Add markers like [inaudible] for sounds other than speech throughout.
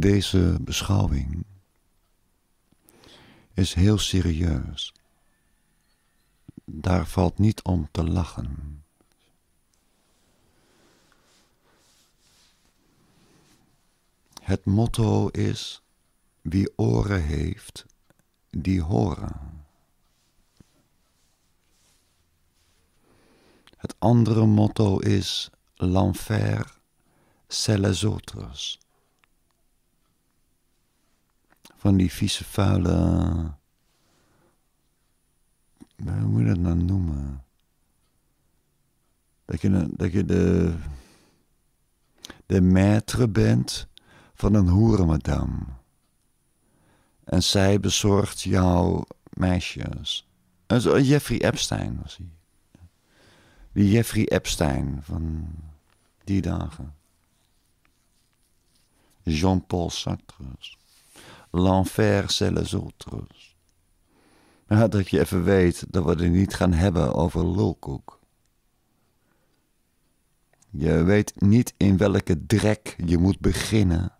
Deze beschouwing is heel serieus. Daar valt niet om te lachen. Het motto is: wie oren heeft, die horen. Het andere motto is: l'enfer, c'est les autres van die vieze, vuile. Eh, hoe moet je dat nou noemen? Dat je, dat je de. de maître bent van een hoerenmadam. En zij bezorgt jouw meisjes. Jeffrey Epstein was hij. Die Jeffrey Epstein van die dagen. Jean-Paul Sartre. L'enfer, c'est les autres. dat je even weet dat we het niet gaan hebben over lulkoek. Je weet niet in welke drek je moet beginnen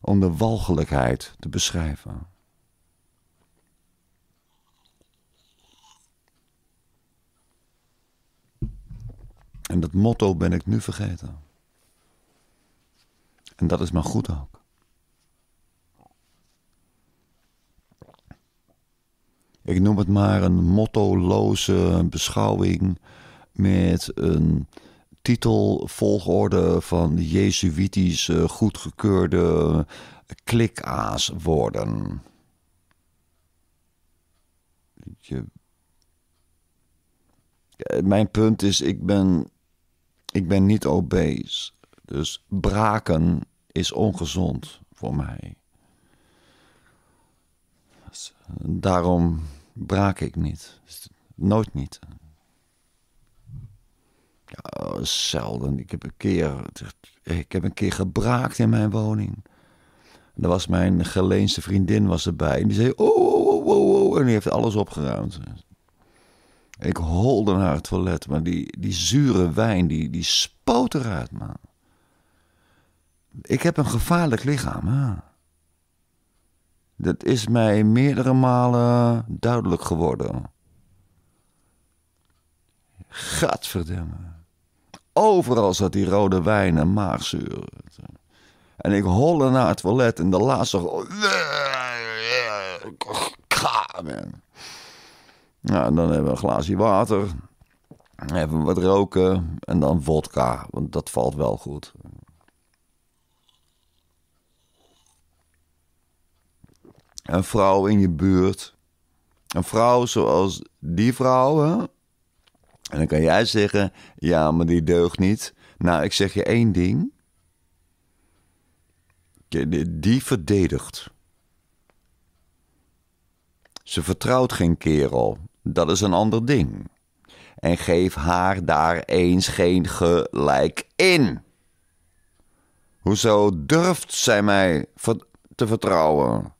om de walgelijkheid te beschrijven. En dat motto ben ik nu vergeten. En dat is maar goed ook. ik noem het maar een mottoloze beschouwing met een titelvolgorde van jezuïtisch eh, goedgekeurde klikaaswoorden. worden. Eh, mijn punt is, ik ben, ik ben niet obese. Dus braken is ongezond voor mij. Daarom braak ik niet. Nooit niet. Ja, zelden. Ik heb, een keer, ik heb een keer gebraakt in mijn woning. En was mijn geleenste vriendin was erbij. En die zei, oh, oh, oh, oh, en die heeft alles opgeruimd. Ik holde naar het toilet, maar die, die zure wijn, die, die spoot eruit, man. Ik heb een gevaarlijk lichaam, hè. Dat is mij meerdere malen duidelijk geworden. Gadverdamme. Overal zat die rode wijn en maagzuur. En ik holde naar het toilet en de laatste... Nou, dan hebben we een glaasje water. Even wat roken en dan vodka, want dat valt wel goed. een vrouw in je buurt. Een vrouw zoals die vrouwen. En dan kan jij zeggen: ja, maar die deugt niet. Nou, ik zeg je één ding. Die verdedigt. Ze vertrouwt geen kerel. Dat is een ander ding. En geef haar daar eens geen gelijk in. Hoezo durft zij mij te vertrouwen?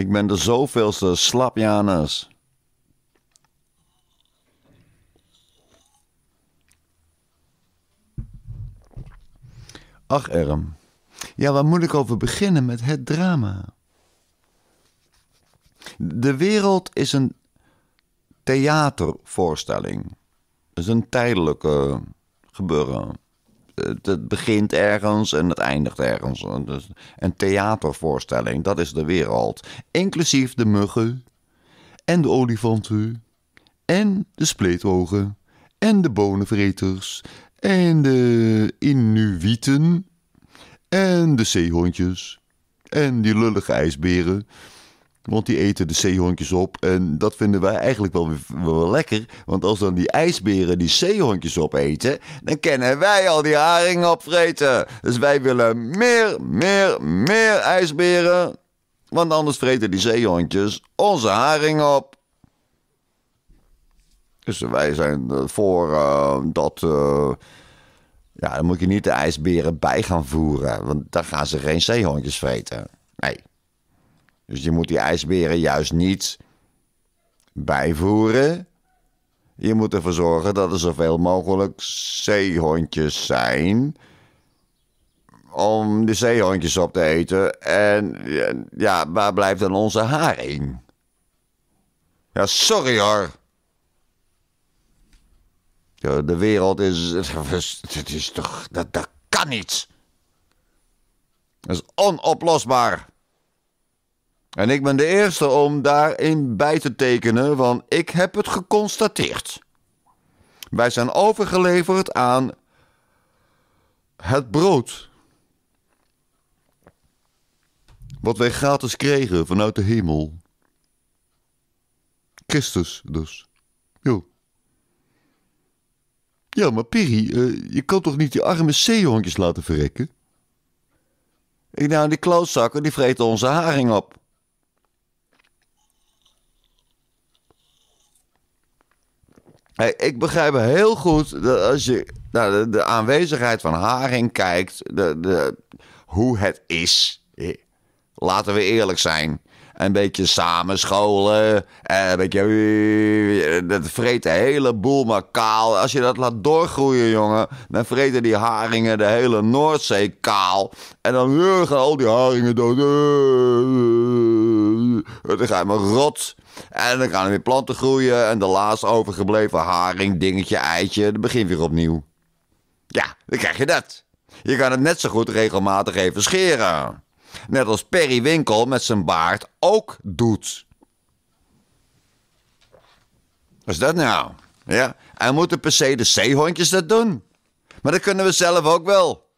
Ik ben de zoveelste slapjanus. Ach, Erm. Ja, waar moet ik over beginnen met het drama? De wereld is een theatervoorstelling. Het is een tijdelijke gebeuren. Eh, het begint ergens en het eindigt ergens. Dus een theatervoorstelling, dat is de wereld. Inclusief de muggen en de olifanten en de spleetogen en de bonenvreters en de Inuiten en de zeehondjes en die lullige ijsberen. Want die eten de zeehondjes op. En dat vinden wij eigenlijk wel, wel lekker. Want als dan die ijsberen die zeehondjes opeten. dan kennen wij al die haring opvreten. Dus wij willen meer, meer, meer ijsberen. Want anders vreten die zeehondjes onze haring op. Dus wij zijn eh, voor eh, dat. Eh, ja, moet je niet de ijsberen bij gaan voeren. Want dan gaan ze geen zeehondjes vreten. Nee. Dus je moet die ijsberen juist niet bijvoeren. Je moet ervoor zorgen dat er zoveel mogelijk zeehondjes zijn. Om de zeehondjes op te eten. En ja, waar blijft dan onze haring? Ja, sorry hoor. De wereld is. Het [laughs] is toch. Dat, dat kan niet. Dat is onoplosbaar. En ik ben de eerste om daarin bij te tekenen, want ik heb het geconstateerd. Wij zijn overgeleverd aan het brood. Wat wij gratis kregen vanuit de hemel. Christus dus. Jo. Ja, maar Piri, eh, je kan toch niet die arme zeehondjes laten verrekken? Ik nou, die klootzakken, die vreten onze haring op. ik begrijp heel goed dat als je naar de, aanwezigheid van Haring kijkt, de, de, hoe het is. Laten we eerlijk zijn. Een beetje samenscholen, eh, een beetje... Dat vreet een boel maar kaal. Als je dat laat doorgroeien, jongen, dan vreten die haringen de hele Noordzee kaal. En dan gaan al die haringen dood het is helemaal rot. En dan gaan er weer planten groeien en de laas overgebleven haring, dingetje, eitje, dat begint weer opnieuw. Ja, dan krijg je dat. Je kan het net zo goed regelmatig even scheren. Net als Perry Winkel met zijn baard ook doet. Wat is dat nou? Ja, en moeten per se de zeehondjes dat doen? Maar dat kunnen we zelf ook wel.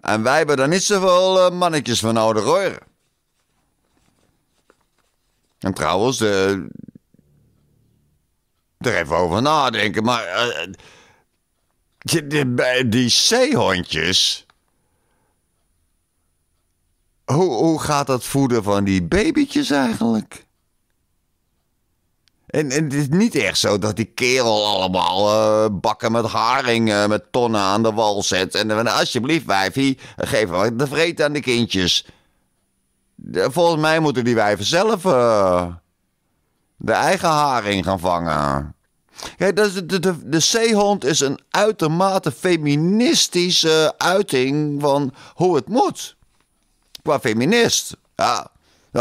En wij hebben daar niet zoveel eh, mannetjes voor nodig hoor. En trouwens, er eh, even over nadenken, maar die, eh, die, zeehondjes. Hoe, hoe gaat dat voeden van die babytjes eigenlijk? En, en, het is niet echt zo dat die kerel allemaal eh, bakken met haring met tonnen aan de wal zet. En dan nou, alsjeblieft, wijfie, geef wat de vreet aan de kindjes. Volgens mij moeten die wijven zelf eh, de eigen haring gaan vangen. de, de, de, de, zeehond is een uitermate feministische uiting van hoe het moet. Qua feminist. Ja,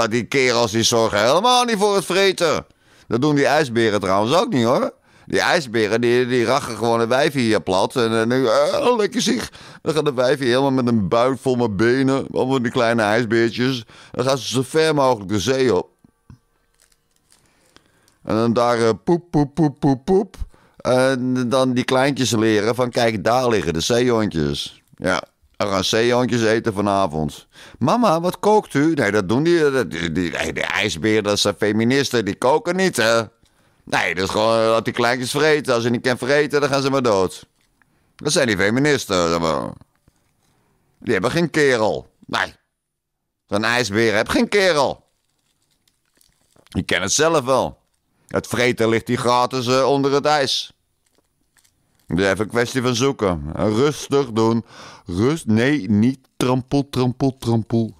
die kerels die zorgen helemaal niet voor het vreten. Dat doen die ijsberen trouwens ook niet hoor. Die ijsberen, die, rachen gewoon de wijfje hier plat. En dan lekker zich. Dan gaan de wijfje helemaal met een buik vol met benen. Allemaal die kleine ijsbeertjes. Dan gaan ze zo ver mogelijk de zee op. En dan daar poep, poep, poep, poep, poep. En dan die kleintjes leren van, kijk, daar liggen de zeehondjes. Ja, we gaan zeehondjes eten vanavond. Mama, wat kookt u? Nee, dat doen die, die, die, die ijsberen, dat zijn feministen. Die koken niet, hè? Nee, dat is gewoon eh, dat die kleintjes vreten. Als je niet kan vreten, dan gaan ze maar dood. Dat zijn die feministen. Die hebben geen kerel. Nee. Zo'n ijsbeer heeft geen kerel. Je kent het zelf wel. Het vreten ligt die gratis uh, onder het ijs. Dat is even een kwestie van zoeken. Rustig doen. Rust. Nee, niet trampel, trampel, trampel.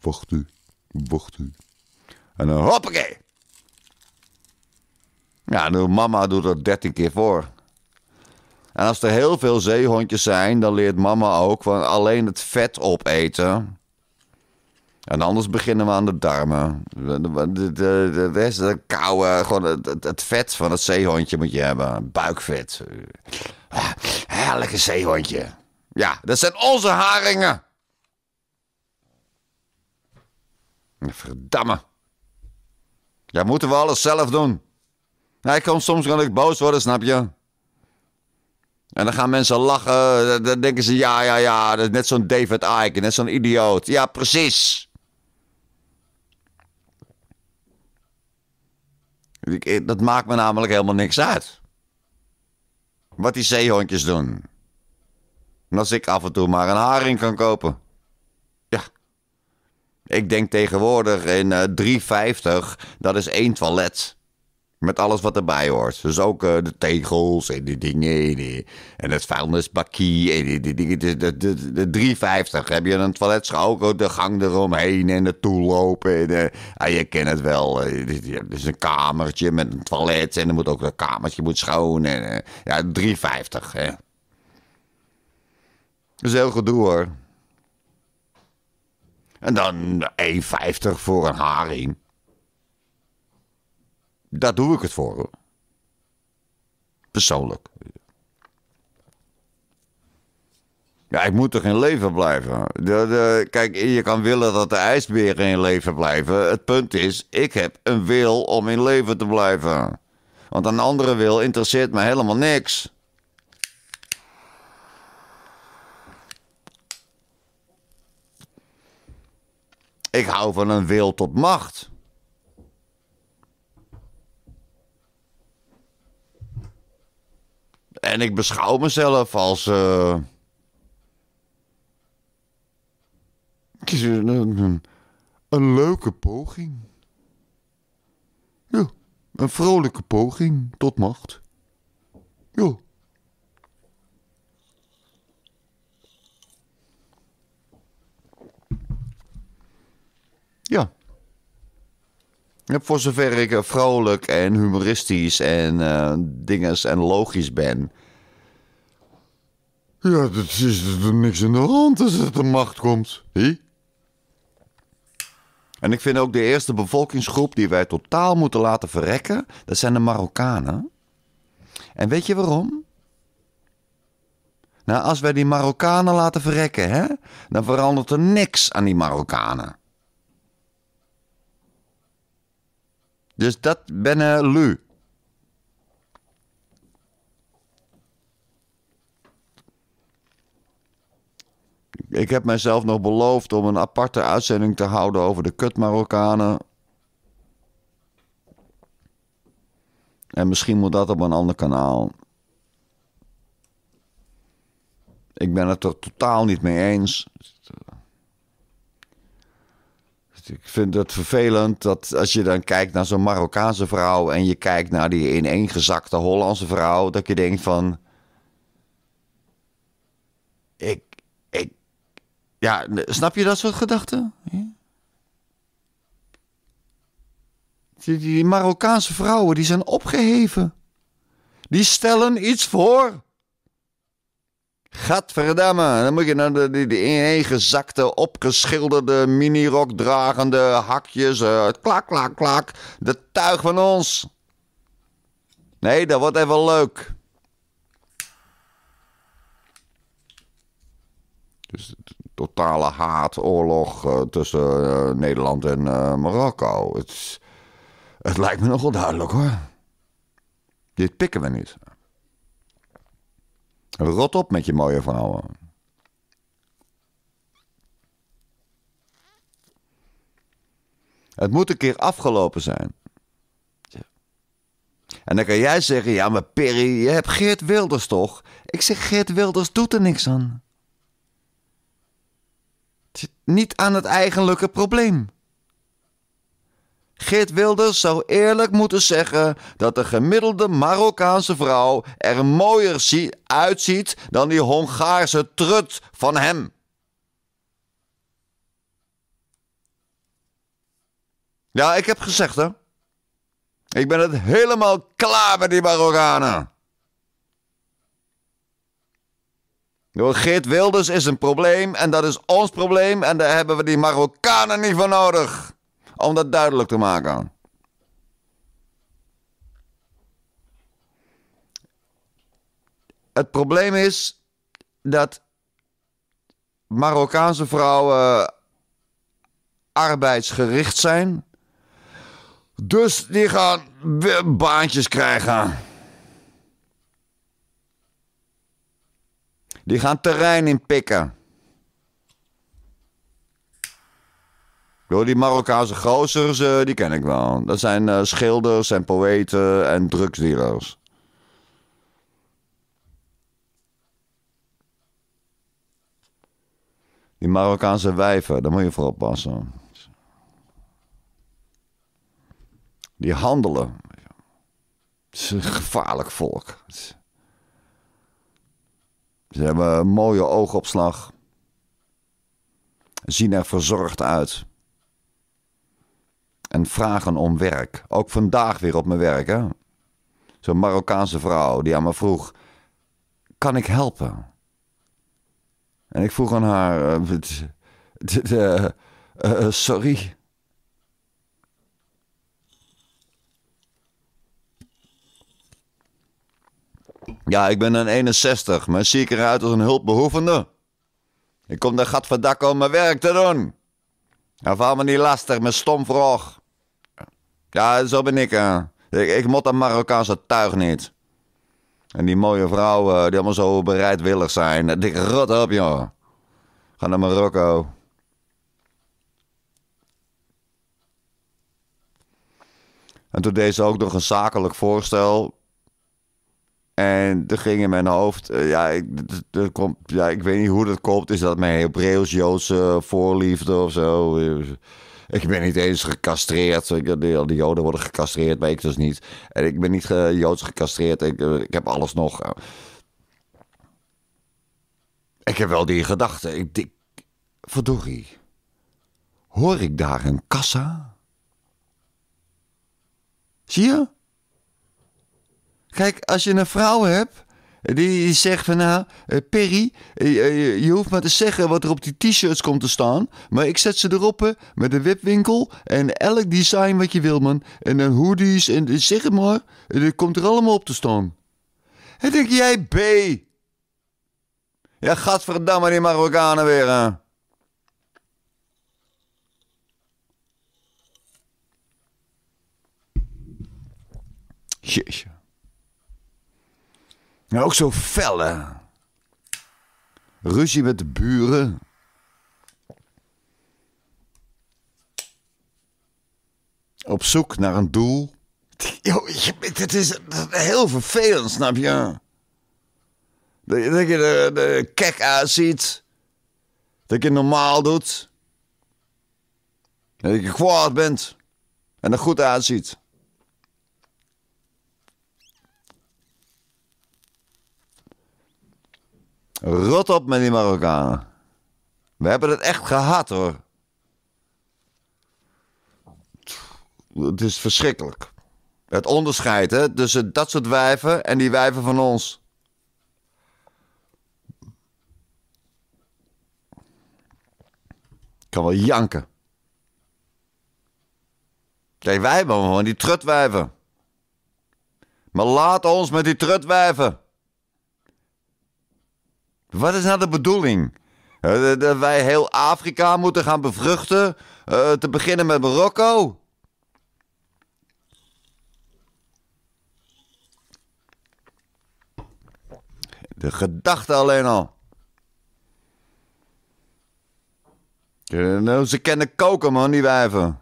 Wacht wacht u. En dan hoppakee. Ja, nu mama doet dat dertien keer voor. En als er heel veel zeehondjes zijn, dan leert mama ook van alleen het vet opeten. En anders beginnen we aan de darmen. De, gewoon het, vet van het zeehondje moet je hebben. Buikvet. heerlijke zeehondje. Ja, dat zijn onze haringen. Verdamme. Ja, moeten we alles zelf doen. Nou, ik kan soms kan ik boos worden, snap je? En dan gaan mensen lachen. Dan denken ze, ja, ja, ja, dat is net zo'n David Icke, net zo'n idioot. Ja, precies. Dat maakt me namelijk helemaal niks uit. Wat die zeehondjes doen. En als ik af en toe maar een haring kan kopen. Ja. Ik denk tegenwoordig in 3,50, eh, dat is één toilet. Met alles wat erbij hoort. Dus ook eh, de tegels en die dingen. En, het vuilnisbakkie. En die, De, 350. Heb je een toilet schoon? Oh, de gang eromheen en de toelopen. Eh, ah, je kent het wel. Het eh, is een kamertje met een toilet. En dan moet ook dat kamertje moet schoon. En, ja, 350. Hè. Dat is heel gedoe hoor. En dan 1,50 voor een haring. Daar doe ik het voor. Persoonlijk. Ja, ik moet toch in leven blijven? kijk, je kan willen dat de ijsberen in leven blijven. Het punt is, ik heb een wil om in leven te blijven. Want een andere wil interesseert me helemaal niks. Ik hou van een wil tot macht. En ik beschouw mezelf als. Uh... Een, een, leuke poging. Ja, een vrolijke poging tot macht. Ja. Voor zover ik eh, vrolijk en humoristisch en uh, dinges en logisch ben. Ja, dat is er niks in de hand als het de macht komt. Hé? En ik vind ook de eerste bevolkingsgroep die wij totaal moeten laten verrekken, dat zijn de Marokkanen. En weet je waarom? Nou, als wij die Marokkanen laten verrekken, hè, dan verandert er niks aan die Marokkanen. Dus dat ben Lu. Ik heb mezelf nog beloofd om een aparte uitzending te houden over de kut Marokkanen. En misschien moet dat op een ander kanaal. Ik ben het er totaal niet mee eens ik vind het vervelend dat als je dan kijkt naar zo'n Marokkaanse vrouw en je kijkt naar die ineengezakte Hollandse vrouw, dat je denkt van. Ik, ik. Ja, snap je dat soort gedachten? Die, die Marokkaanse vrouwen die zijn opgeheven. Die stellen iets voor. Gadverdamme, dan moet je naar de, die, die ineengezakte, opgeschilderde, minirok dragende hakjes. Uh, eh, klak, klak, klak. De tuig van ons. Nee, dat wordt even leuk. Dus totale haatoorlog uh, tussen eh, Nederland en Marokko. Het, het lijkt me nogal duidelijk hoor. Dit pikken we niet. Rot op met je mooie vrouwen. Het moet een keer afgelopen zijn. En dan kan jij zeggen, ja maar Perry, je hebt Geert Wilders toch? Ik zeg, Geert Wilders doet er niks aan. Niet aan het eigenlijke probleem. Geert Wilders zou eerlijk moeten zeggen dat de gemiddelde Marokkaanse vrouw er mooier uitziet dan die Hongaarse trut van hem. Ja, ik heb gezegd hè. Ik ben het helemaal klaar met die Marokkanen. Door Geert Wilders is een probleem en dat is ons probleem en daar hebben we die Marokkanen niet voor nodig om dat duidelijk te maken. Het probleem is dat Marokkaanse vrouwen arbeidsgericht zijn. Dus die gaan baantjes krijgen. Die gaan terrein inpikken. die Marokkaanse gozers, eh, die ken ik wel. Dat zijn eh, schilders en poëten en drugsdealers. Die Marokkaanse wijven, daar moet je voor oppassen. Die handelen. Het is een gevaarlijk volk. Ze hebben een mooie oogopslag. Zien er verzorgd uit en vragen om werk. Ook vandaag weer op mijn werk, Zo'n Marokkaanse vrouw die aan me vroeg, kan ik helpen? En ik vroeg aan haar, eh, eh, eh, sorry... Ja, ik ben een 61, maar zie ik eruit als een hulpbehoevende? Ik kom de gat van dak om mijn werk te doen. Ervaar me niet lastig met stom vroeg. Ja, zo ben eh. ik. Ik, mot dat Marokkaanse tuig niet. En die mooie vrouwen eh, die allemaal zo bereidwillig zijn. Eh, Dik rot op, joh. Ga naar Marokko. En toen deed ze ook nog een zakelijk voorstel. En er ging in mijn hoofd, ja, ik, er komt, ja, ik weet niet hoe dat komt. Is dat mijn Hebreeuws-Joodse voorliefde of zo? Ik ben niet eens gecastreerd. De, Joden worden gecastreerd, maar ik dus niet. En ik ben niet Joods gecastreerd. Ik, eh, ik heb alles nog. Ik heb wel die gedachte. Ik, ik, verdorie. Hoor ik daar een kassa? Zie je? Kijk, als je een vrouw hebt die zegt van nou, eh, Perry, eh, eh, je hoeft maar te zeggen wat er op die t-shirts komt te staan. Maar ik zet ze erop met een webwinkel en elk design wat je wil, man. En een hoodies en zeg het maar. Er komt er allemaal op te staan. En denk jij, B. Ja, gadverdamme die Marokkanen weer hè? Jeetje maar ook zo felle. Ruzie met de buren. Op zoek naar een doel. Yo, het is heel vervelend, snap je? Dat je er, de kek uitziet. Dat je normaal doet. Dat je kwaad bent. En er goed uitziet. Rot op met die Marokkanen. We hebben het echt gehad hoor. Het is verschrikkelijk. Het onderscheid hè, tussen dat soort wijven en die wijven van ons. Ik kan wel janken. Kijk, wij hebben gewoon die trutwijven. Maar laat ons met die trutwijven. Wat is nou de bedoeling? Eh, dat wij heel Afrika moeten gaan bevruchten? Eh, te beginnen met Marokko? De gedachte alleen al. Nou, ze kennen koken, man, die wijven.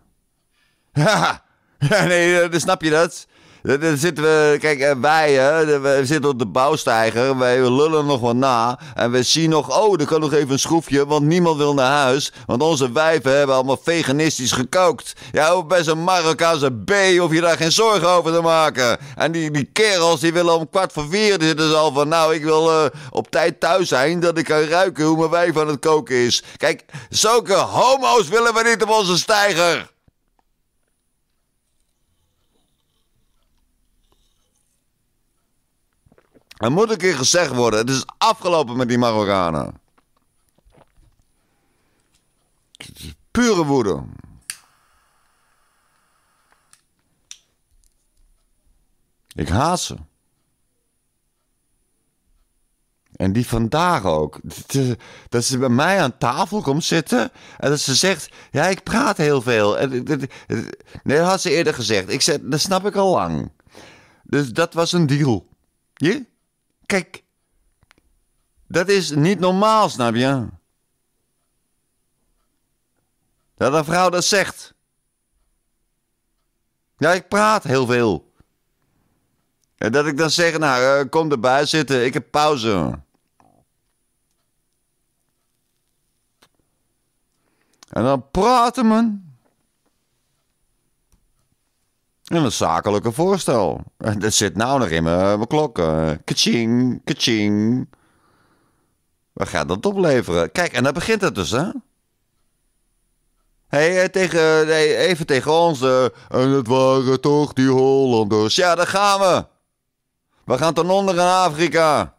Haha. [laughs] nee, eh, snap je dat? Eh, dan zitten we, kijk, eh, wij, hè, we zitten op de bouwsteiger, Wij lullen nog wat na. En we zien nog, oh, er kan nog even een schroefje. Want niemand wil naar huis. Want onze wijven hebben allemaal veganistisch gekookt. Ja, bij zo'n Marokkaanse B of je daar geen zorgen over te maken. En die, die kerels die willen om kwart voor vier zitten al van. Nou, ik wil eh, op tijd thuis zijn. Dat ik kan ruiken hoe mijn wijf aan het koken is. Kijk, zulke homo's willen we niet op onze steiger. Er moet een keer gezegd worden: het is afgelopen met die Marokkanen. Pure woede. Ik haat ze. En die vandaag ook. [laughs] Dat ze bij mij aan tafel komt zitten. En dat ze zegt: Ja, ik praat heel veel. Nee, dat had ze eerder gezegd. Ik zei: Dat snap ik al lang. Dus dat was een deal. Je? Kijk, dat is niet normaal, snap je? Dat een vrouw dat zegt. Ja, ik praat heel veel. En dat ik dan zeg, nou, eh, kom erbij zitten, ik heb pauze. En dan praten, man. En een zakelijke voorstel. Eh, dat zit nou nog in mijn klokken. Eh. Kaching, kaching. Wat gaat dat opleveren? Kijk, en dan begint het dus, hè? hey, eh, tegen, even tegen ons. en het waren toch die Hollanders. Ja, daar gaan we. We gaan ten onder in Afrika.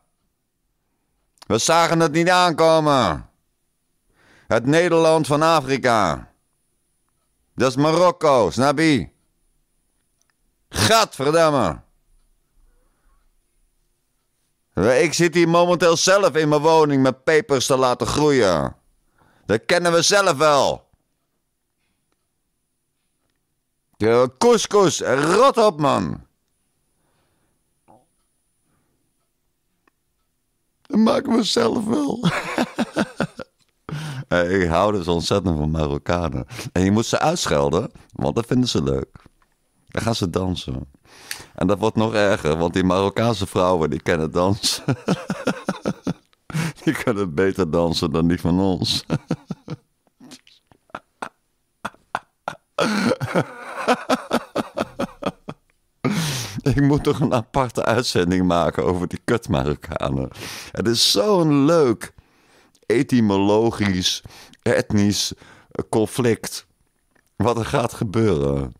We zagen het niet aankomen. Het Nederland van Afrika. Dat is Marokko, snap Gadverdamme. Ik zit hier momenteel zelf in mijn woning met pepers te laten groeien. Dat kennen we zelf wel. Couscous, rot op man. Dat maken we zelf wel. [laughs] ik hou dus ontzettend van Marokkanen. En je moet ze uitschelden, want dat vinden ze leuk. Dan gaan ze dansen. En dat wordt nog erger, want die Marokkaanse vrouwen die kennen dansen. [laughs] die kunnen beter dansen dan die van ons. [laughs] Ik moet toch een aparte uitzending maken over die kut Marokkanen. Het is zo'n leuk etymologisch, etnisch conflict. Wat er gaat gebeuren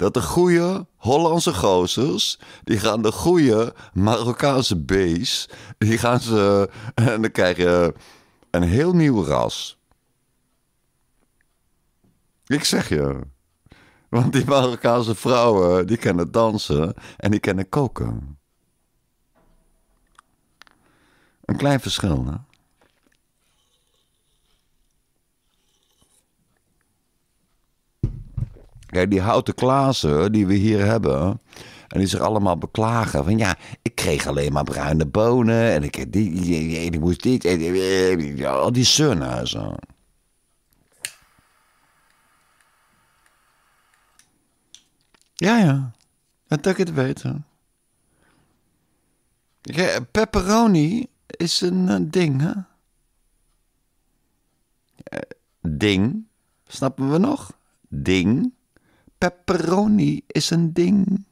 dat de goede Hollandse gozers, die gaan de goede Marokkaanse bees, die gaan ze, [laughs] en dan krijg je een heel nieuw ras. Ik zeg je. Want die Marokkaanse vrouwen, die kennen dansen en die kennen koken. Een klein verschil, hè? Kijk, die houten klazen die we hier hebben. En die zich allemaal beklagen. Van ja, ik kreeg alleen maar bruine bonen. En ik, die, die, die moest dit. al die surnazen. Ja, ja. Dat ik het weten. Ja, pepperoni is een eh, ding, hè? Eh, ding. Snappen we nog? Ding pepperoni is een ding.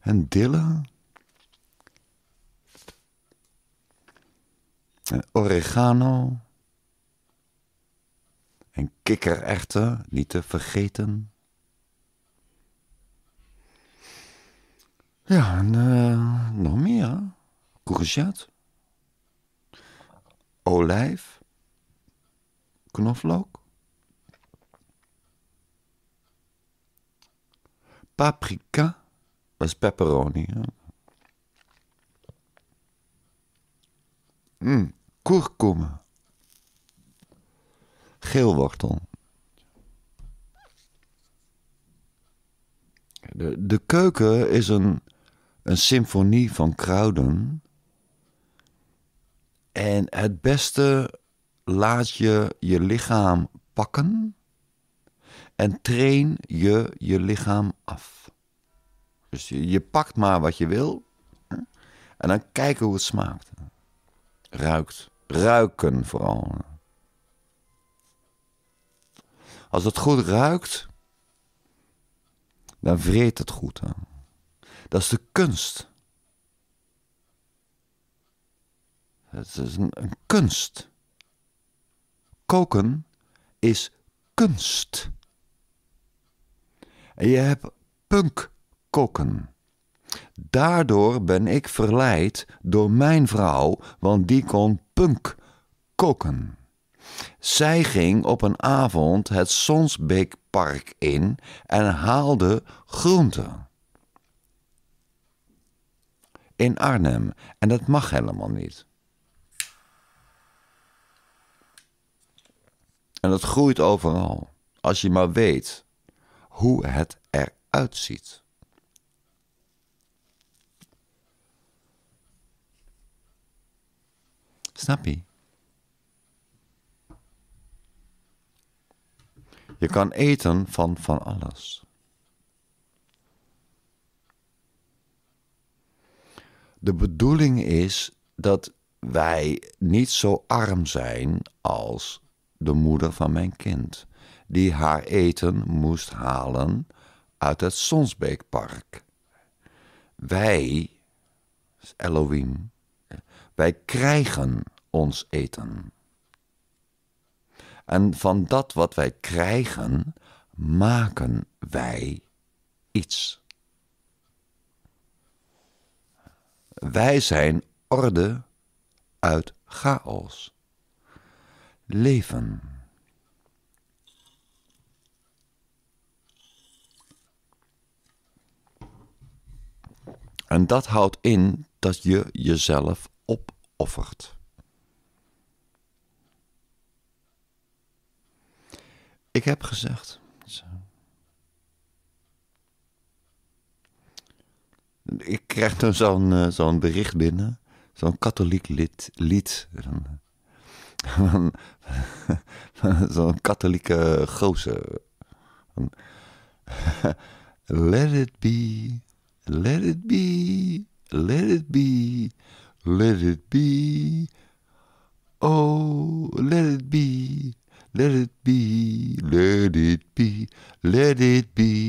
En dille, En oregano. En kikkererwten, niet te vergeten. Ja, en eh, nog meer. Courgette. Olijf. Knoflook. paprika was pepperoni. Mm, kurkuma. Geelwortel. De, de keuken is een, een symfonie van kruiden. En het beste laat je je lichaam pakken en train je je lichaam af. Dus je, pakt maar wat je wil. En dan kijken hoe het smaakt. Ruikt. Ruiken vooral. Als het goed ruikt, dan vreet het goed. Hè? Dat is de kunst. Het is een kunst. Koken is kunst. En je hebt punkkokken. Daardoor ben ik verleid door mijn vrouw, want die kon punk Zij ging op een avond het Sonsbeekpark in en haalde groenten. In Arnhem, en dat mag helemaal niet. En dat groeit overal, als je maar weet hoe het eruit ziet. Snap je? Je kan eten van van alles. De bedoeling is dat wij niet zo arm zijn als de moeder van mijn kind die haar eten moest halen uit het Sonsbeekpark. Wij, Elohim, wij krijgen ons eten. En van dat wat wij krijgen, maken wij iets. Wij zijn orde uit chaos. Leven. En dat houdt in dat je jezelf opoffert. Ik heb gezegd. Ik krijg dan zo'n eh, zo'n bericht binnen. Zo'n katholiek lid, lied. [laughs] zo'n katholieke gozer. [laughs] Let it be Let it be, let it be, let it be. Oh, let it be, let it be, let it be, let it be,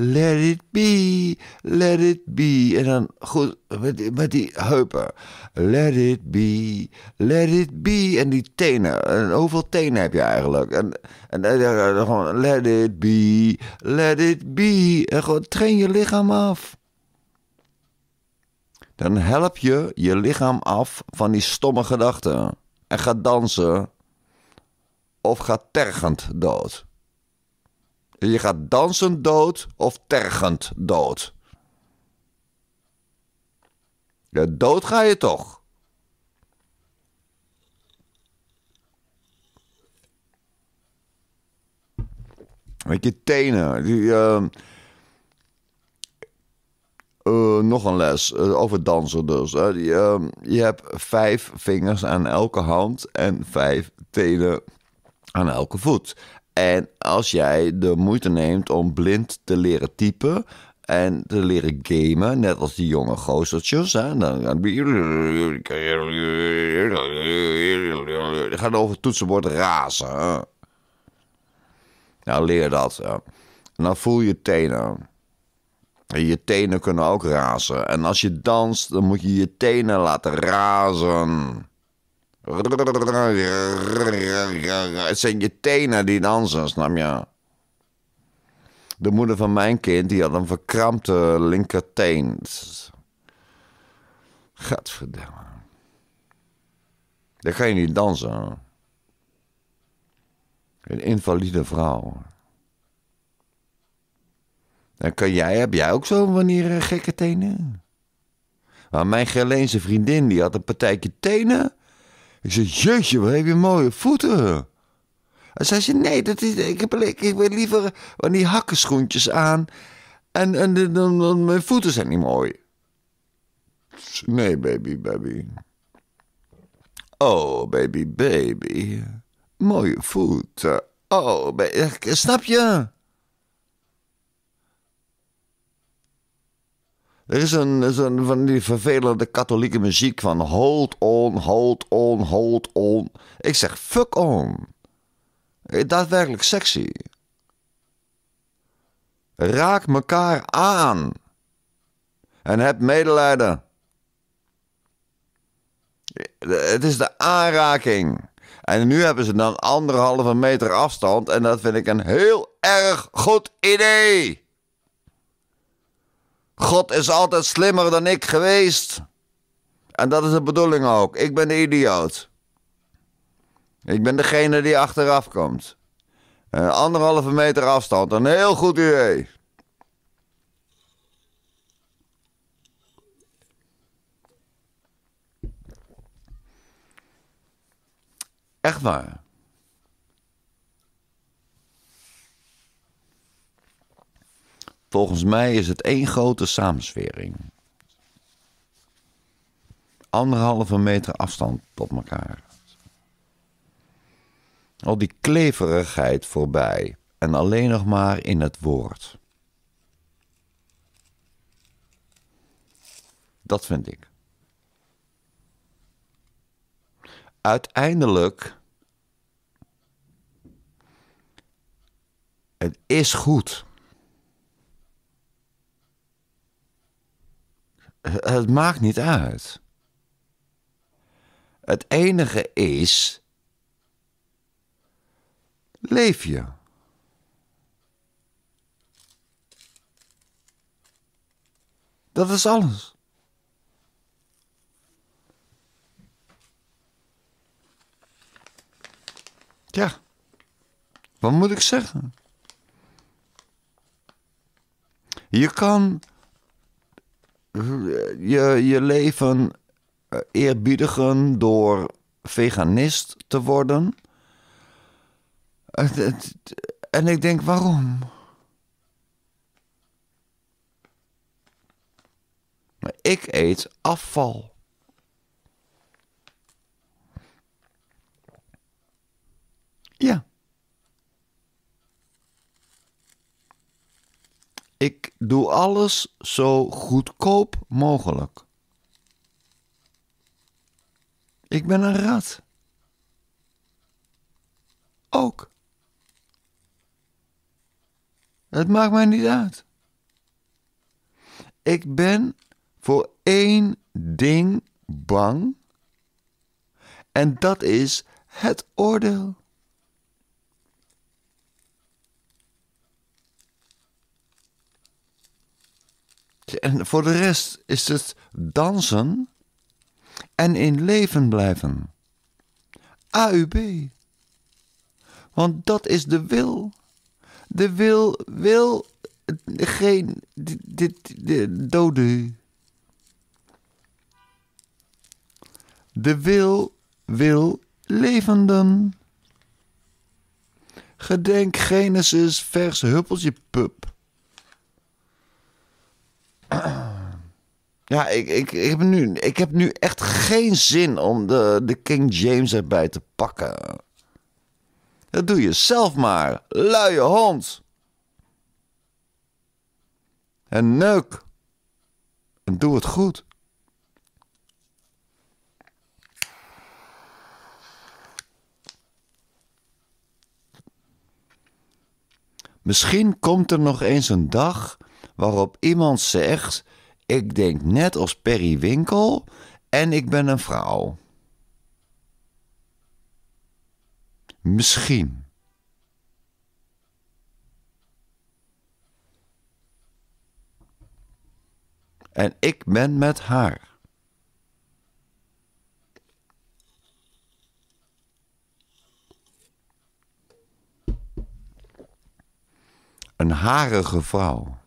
let it be, let it be. En dan goed met, met die heupen. Let it be, let it be. En die tenen. En hoeveel tenen heb je eigenlijk? En, en, en gewoon let it be, let it be. En gewoon train je lichaam af. Dan help je je lichaam af van die stomme gedachten. En ga dansen. Of ga tergend dood. je gaat dansend dood of tergend dood. Ja, dood ga je toch. Met je tenen. Die, ehm, eh, nog een les eh, over dansen dus. Je, ehm, je hebt vijf vingers aan elke hand en vijf tenen aan elke voet. En als jij de moeite neemt om blind te leren typen en te leren gamen, net als die jonge goostertjes, hè, dan, gaat gaan over het toetsenbord razen. Nou, leer dat. En nou, dan voel je tenen. Je tenen kunnen ook razen. En als je danst, dan moet je je tenen laten razen. Het zijn je tenen die dansen, snap je? De moeder van mijn kind die had een verkrampte linkerteen. Gadverdamme. Dan ga je niet dansen. Een invalide vrouw. Dan kan jij, heb jij ook zo wanneer eh, gekke tenen? mijn Geleense vriendin, die had een partijtje tenen. Ik zei, jeetje, wat heb je mooie voeten. En zij ze nee, dat is, ik, heb, ik, wil liever eh, van die hakkenschoentjes aan. En, en eh, de, mijn voeten zijn niet mooi. Nee, baby, baby. Oh, baby, baby. Mooie voeten. Oh, baby. snap je? Er is een, van die vervelende katholieke muziek van hold on, hold on, hold on. Ik zeg fuck on. Eh, daadwerkelijk sexy. Raak mekaar aan. En heb medelijden. Het is de aanraking. En nu hebben ze dan anderhalve meter afstand. En dat vind ik een heel erg goed idee. God is altijd slimmer dan ik geweest. En dat is de bedoeling ook. Ik ben de idioot. Ik ben degene die achteraf komt. Een anderhalve meter afstand. Een heel goed idee. Echt waar. Volgens mij is het één grote samenswering. Anderhalve meter afstand tot elkaar. Al die kleverigheid voorbij en alleen nog maar in het woord. Dat vind ik. Uiteindelijk. Het is goed. het maakt niet uit. Het enige is. Leef je. Dat is alles. Ja, wat moet ik zeggen? Je kan eh, je, je leven eh, eerbiedigen door veganist te worden. En ik denk, waarom? Ik eet afval. Ja. Ik doe alles zo goedkoop mogelijk. Ik ben een rat. Ook. Het maakt mij niet uit. Ik ben voor één ding bang. En dat is het oordeel. En voor de rest is het dansen en in leven blijven. AUB. Want dat is de wil. De wil wil geen dit, dode. De wil wil levenden. Gedenk Genesis vers huppeltje pup. [clears throat] Ja, ik, ik, ik, heb nu, ik heb nu echt geen zin om de, de King James erbij te pakken. Dat doe je zelf maar, luie hond. En neuk. En doe het goed. Misschien komt er nog eens een dag waarop iemand zegt: Ik denk net als Perry Winkel en ik ben een vrouw. Misschien. En ik ben met haar. Een harige vrouw.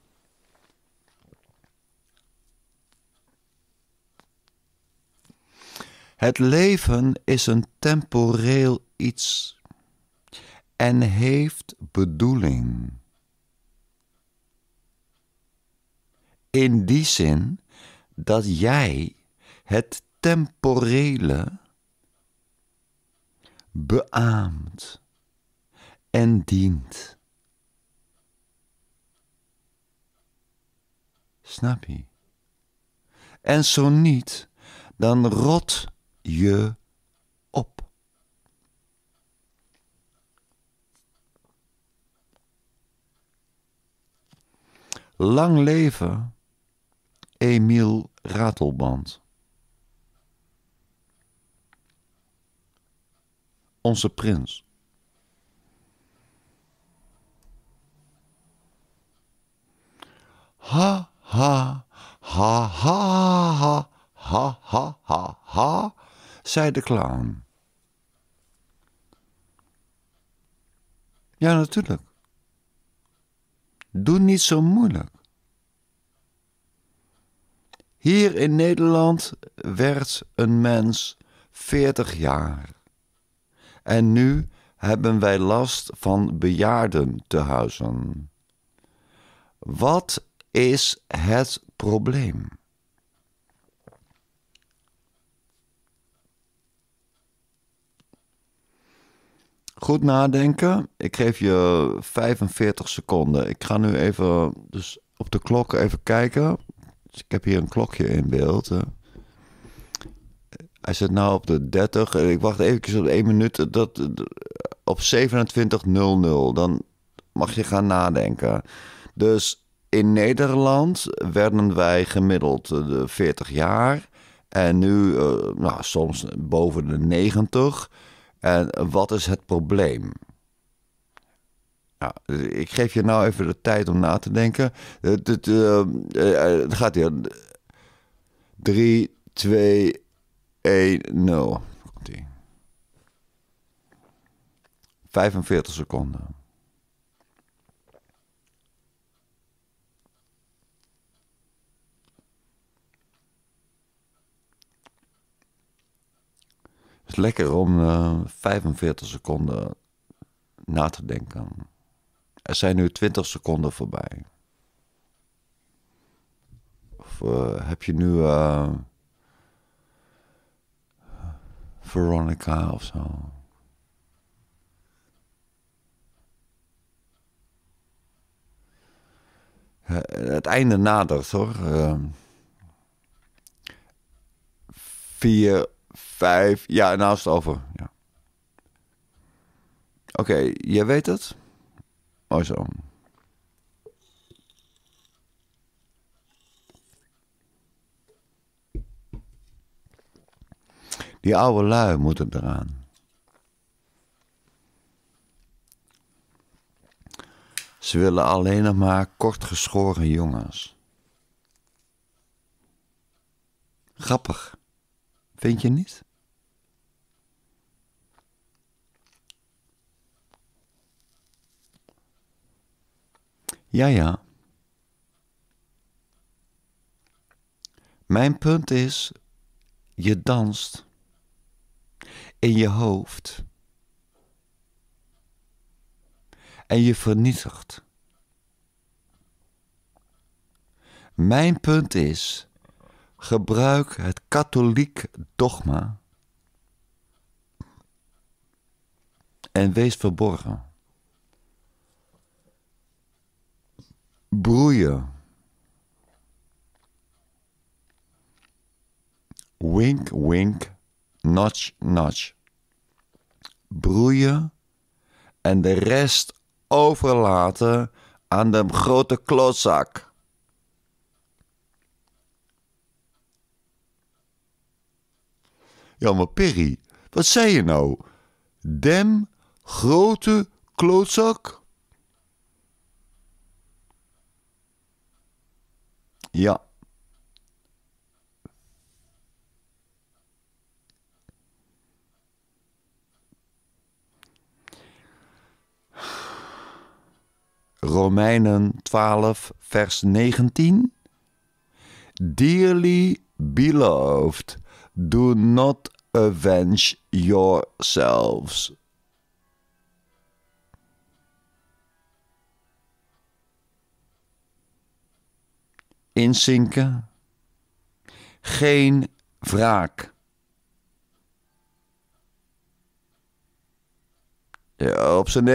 Het leven is een temporeel iets en heeft bedoeling. In die zin dat jij het temporele beaamt en dient. Snap je? En zo niet, dan rot je op. Lang leven Emiel Ratelband. Onze prins. Ha ha ha ha ha ha ha ha ha zei de clown. Ja, natuurlijk. Doe niet zo moeilijk. Hier in Nederland werd een mens 40 jaar. En nu hebben wij last van bejaarden te huizen. Wat is het probleem? Goed nadenken. Ik geef je 45 seconden. Ik ga nu even dus op de klok even kijken. Dus ik heb hier een klokje in beeld. Hij zit nou op de 30. Eh, ik wacht even op 1 minuut. Dat, eh, op 27.00. Dan mag je gaan nadenken. Dus in Nederland werden wij gemiddeld eh, de 40 jaar. En nu, nou, soms boven de 90. En wat is het probleem? Nou, ik geef je nou even de tijd om na te denken. Het, het, uh, het gaat hier. 3, 2, 1, 0. 45 seconden. lekker om uh, eh, 45 seconden na te denken. Er zijn nu 20 seconden voorbij. Of uh, heb je nu uh, Veronica of zo? het einde nadert hoor. Via vijf, ja, naast over. Ja. Oké, okay, jij weet het? Oh zo. Die oude lui moeten eraan. Ze willen alleen nog maar kortgeschoren jongens. Grappig, vind je niet? Ja, ja. Mijn punt is, je danst in je hoofd en je vernietigt. Mijn punt is, gebruik het katholiek dogma en wees verborgen. broeien. Wink, wink, notch, notch. Broeien en de rest overlaten aan de grote klootzak. Ja, maar Perry, wat zei je nou? Dem grote klootzak? Ja. Romeinen 12, vers 19. Dearly beloved, do not avenge yourselves. inzinken. Geen wraak. Ja, op zijn,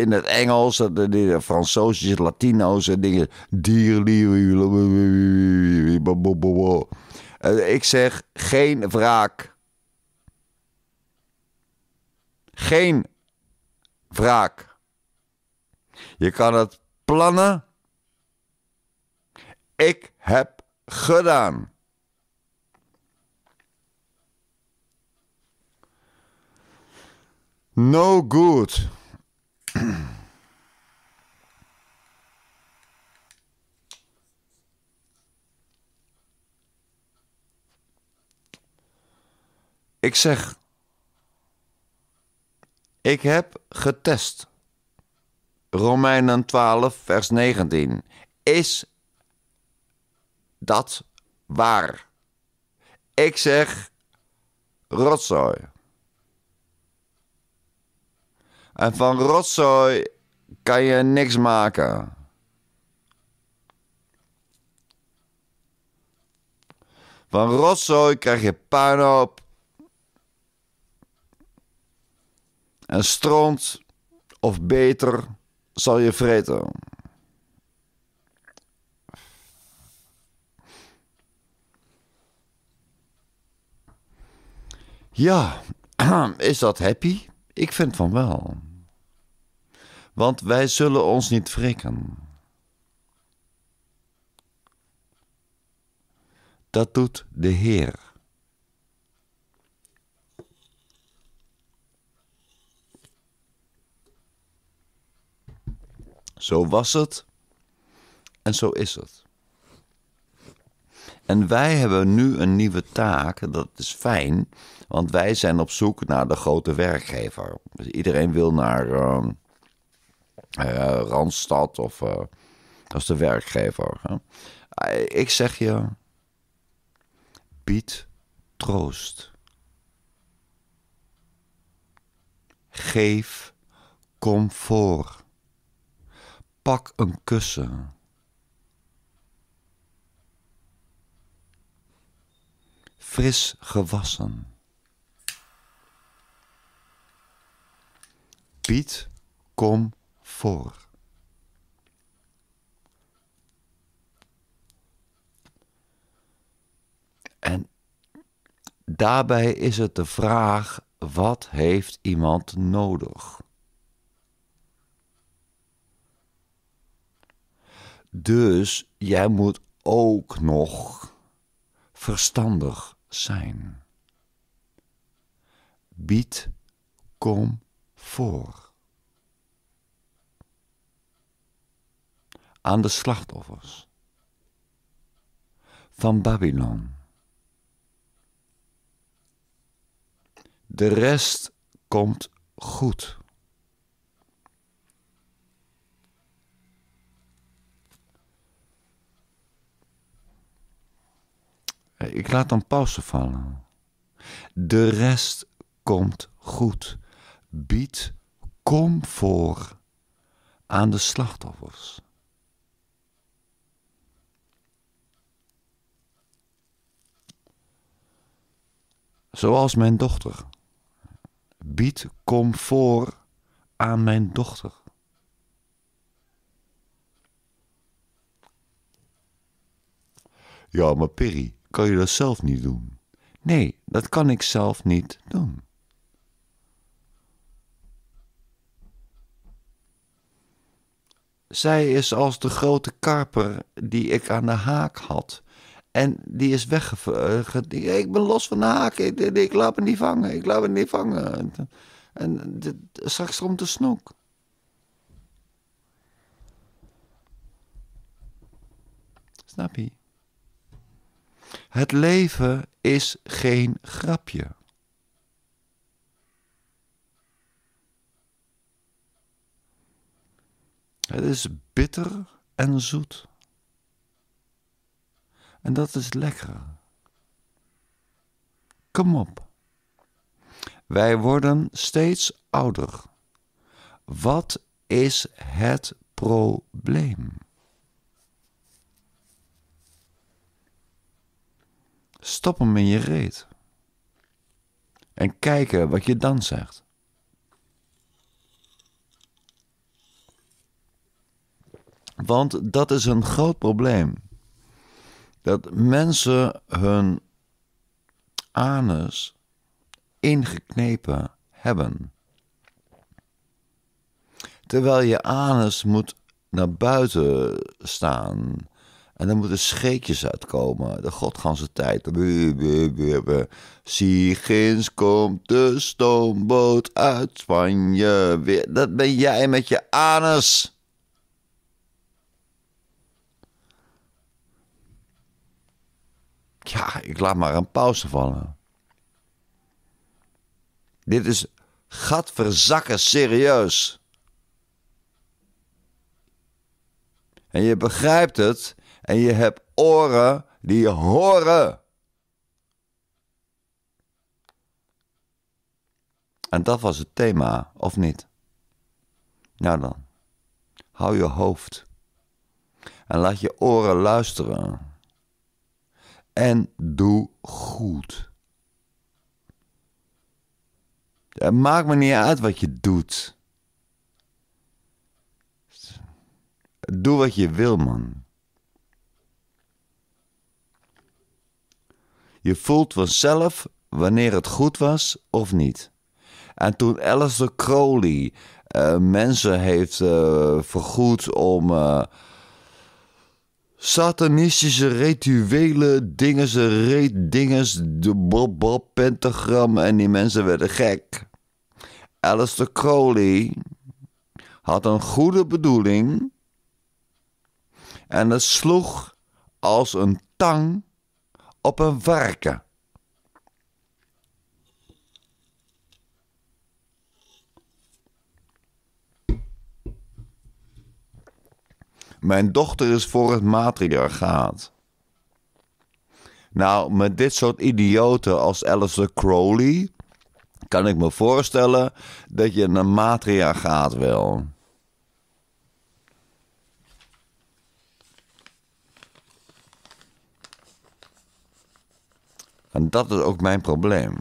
in het Engels, de Fransoosjes, Latino's en dingen. Eh, ik zeg geen wraak. Geen wraak. Je kan het plannen. Ik heb gedaan. No good. Ik zeg, ik heb getest. Romeinen 12, vers 19, is dat waar? Ik zeg rotzooi. En van rotzooi kan je niks maken. Van rotzooi krijg je op En stront, of beter, zal je vreten. Ja, [clears throat] is dat happy? Ik vind van wel. Want wij zullen ons niet wrikken. Dat doet de Heer. Zo was het en zo is het. En wij hebben nu een nieuwe taak, dat is fijn want wij zijn op zoek naar de grote werkgever. Dus iedereen wil naar ehm, eh, Randstad of uh, dat is de werkgever. Eh, ik zeg je, bied troost. Geef comfort. Pak een kussen. Fris gewassen. Bied kom voor. En daarbij is het de vraag: wat heeft iemand nodig? Dus jij moet ook nog verstandig zijn. Bied, kom voor. Aan de slachtoffers van Babylon. De rest komt goed. Eh, ik laat dan pauze vallen. De rest komt goed. Bied comfort aan de slachtoffers. Zoals mijn dochter. Bied comfort aan mijn dochter. Ja, maar Perry, kan je dat zelf niet doen? Nee, dat kan ik zelf niet doen. Zij is als de grote karper die ik aan de haak had. En die is weggeveegd. Ik ben los van de haak. Ik, ik laat me niet vangen. Ik laat me niet vangen. En, de, straks komt de snoek. Snap je? Het leven is geen grapje. Het is bitter en zoet. En dat is lekker. Kom op. Wij worden steeds ouder. Wat is het probleem? Stop hem in je reet. En kijken wat je dan zegt. Want dat is een groot probleem. Dat mensen hun anus ingeknepen hebben. Terwijl je anus moet naar buiten staan. En dan moeten scheetjes uitkomen. De godganse tijd. gins komt de stoomboot uit Spanje weer. Dat ben jij met je anus. Ja, ik laat maar een pauze vallen. Dit is gatverzakken serieus. En je begrijpt het en je hebt oren die horen. En dat was het thema, of niet? Nou dan, hou je hoofd en laat je oren luisteren en doe goed. Het maakt me niet uit wat je doet. Doe wat je wil, man. Je voelt vanzelf wanneer het goed was of niet. En toen Alistair Crowley eh, mensen heeft eh, vergoed om. Eh, satanistische dingen, ze reed dingen, de bob, bob, pentagram en die mensen werden gek. Alistair Crowley had een goede bedoeling en het sloeg als een tang op een varken. Mijn dochter is voor het matriarchaat. Nou, met dit soort idioten als Alistair Crowley kan ik me voorstellen dat je naar gaat wil. En dat is ook mijn probleem.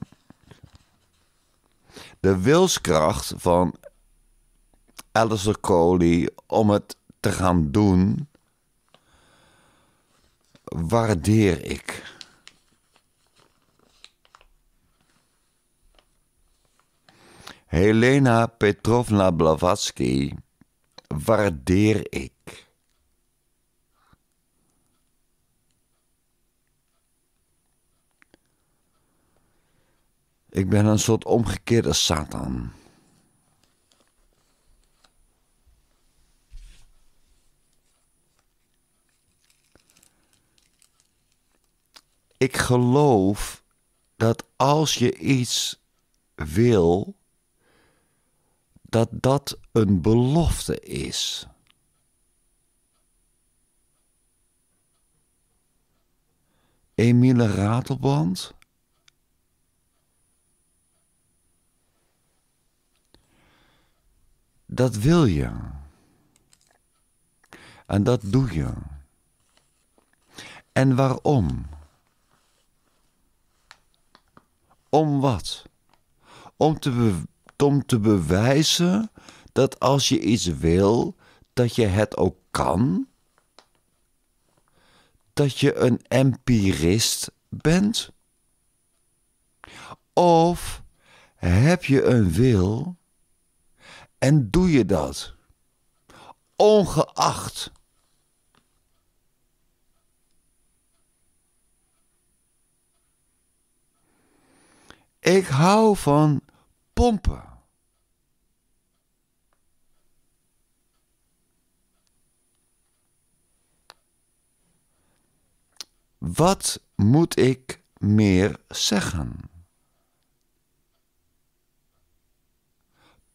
De wilskracht van Alistair Crowley om het te gaan doen, waardeer ik. Helena Petrovna Blavatsky waardeer ik. Ik ben een soort omgekeerde Satan. ik geloof dat als je iets wil, dat dat een belofte is. Emile Ratelband. Dat wil je. En dat doe je. En waarom? Om wat? Om te, bewijzen dat als je iets wil, dat je het ook kan? Dat je een empirist bent? Of heb je een wil en doe je dat? Ongeacht Ik hou van pompen. Wat moet ik meer zeggen?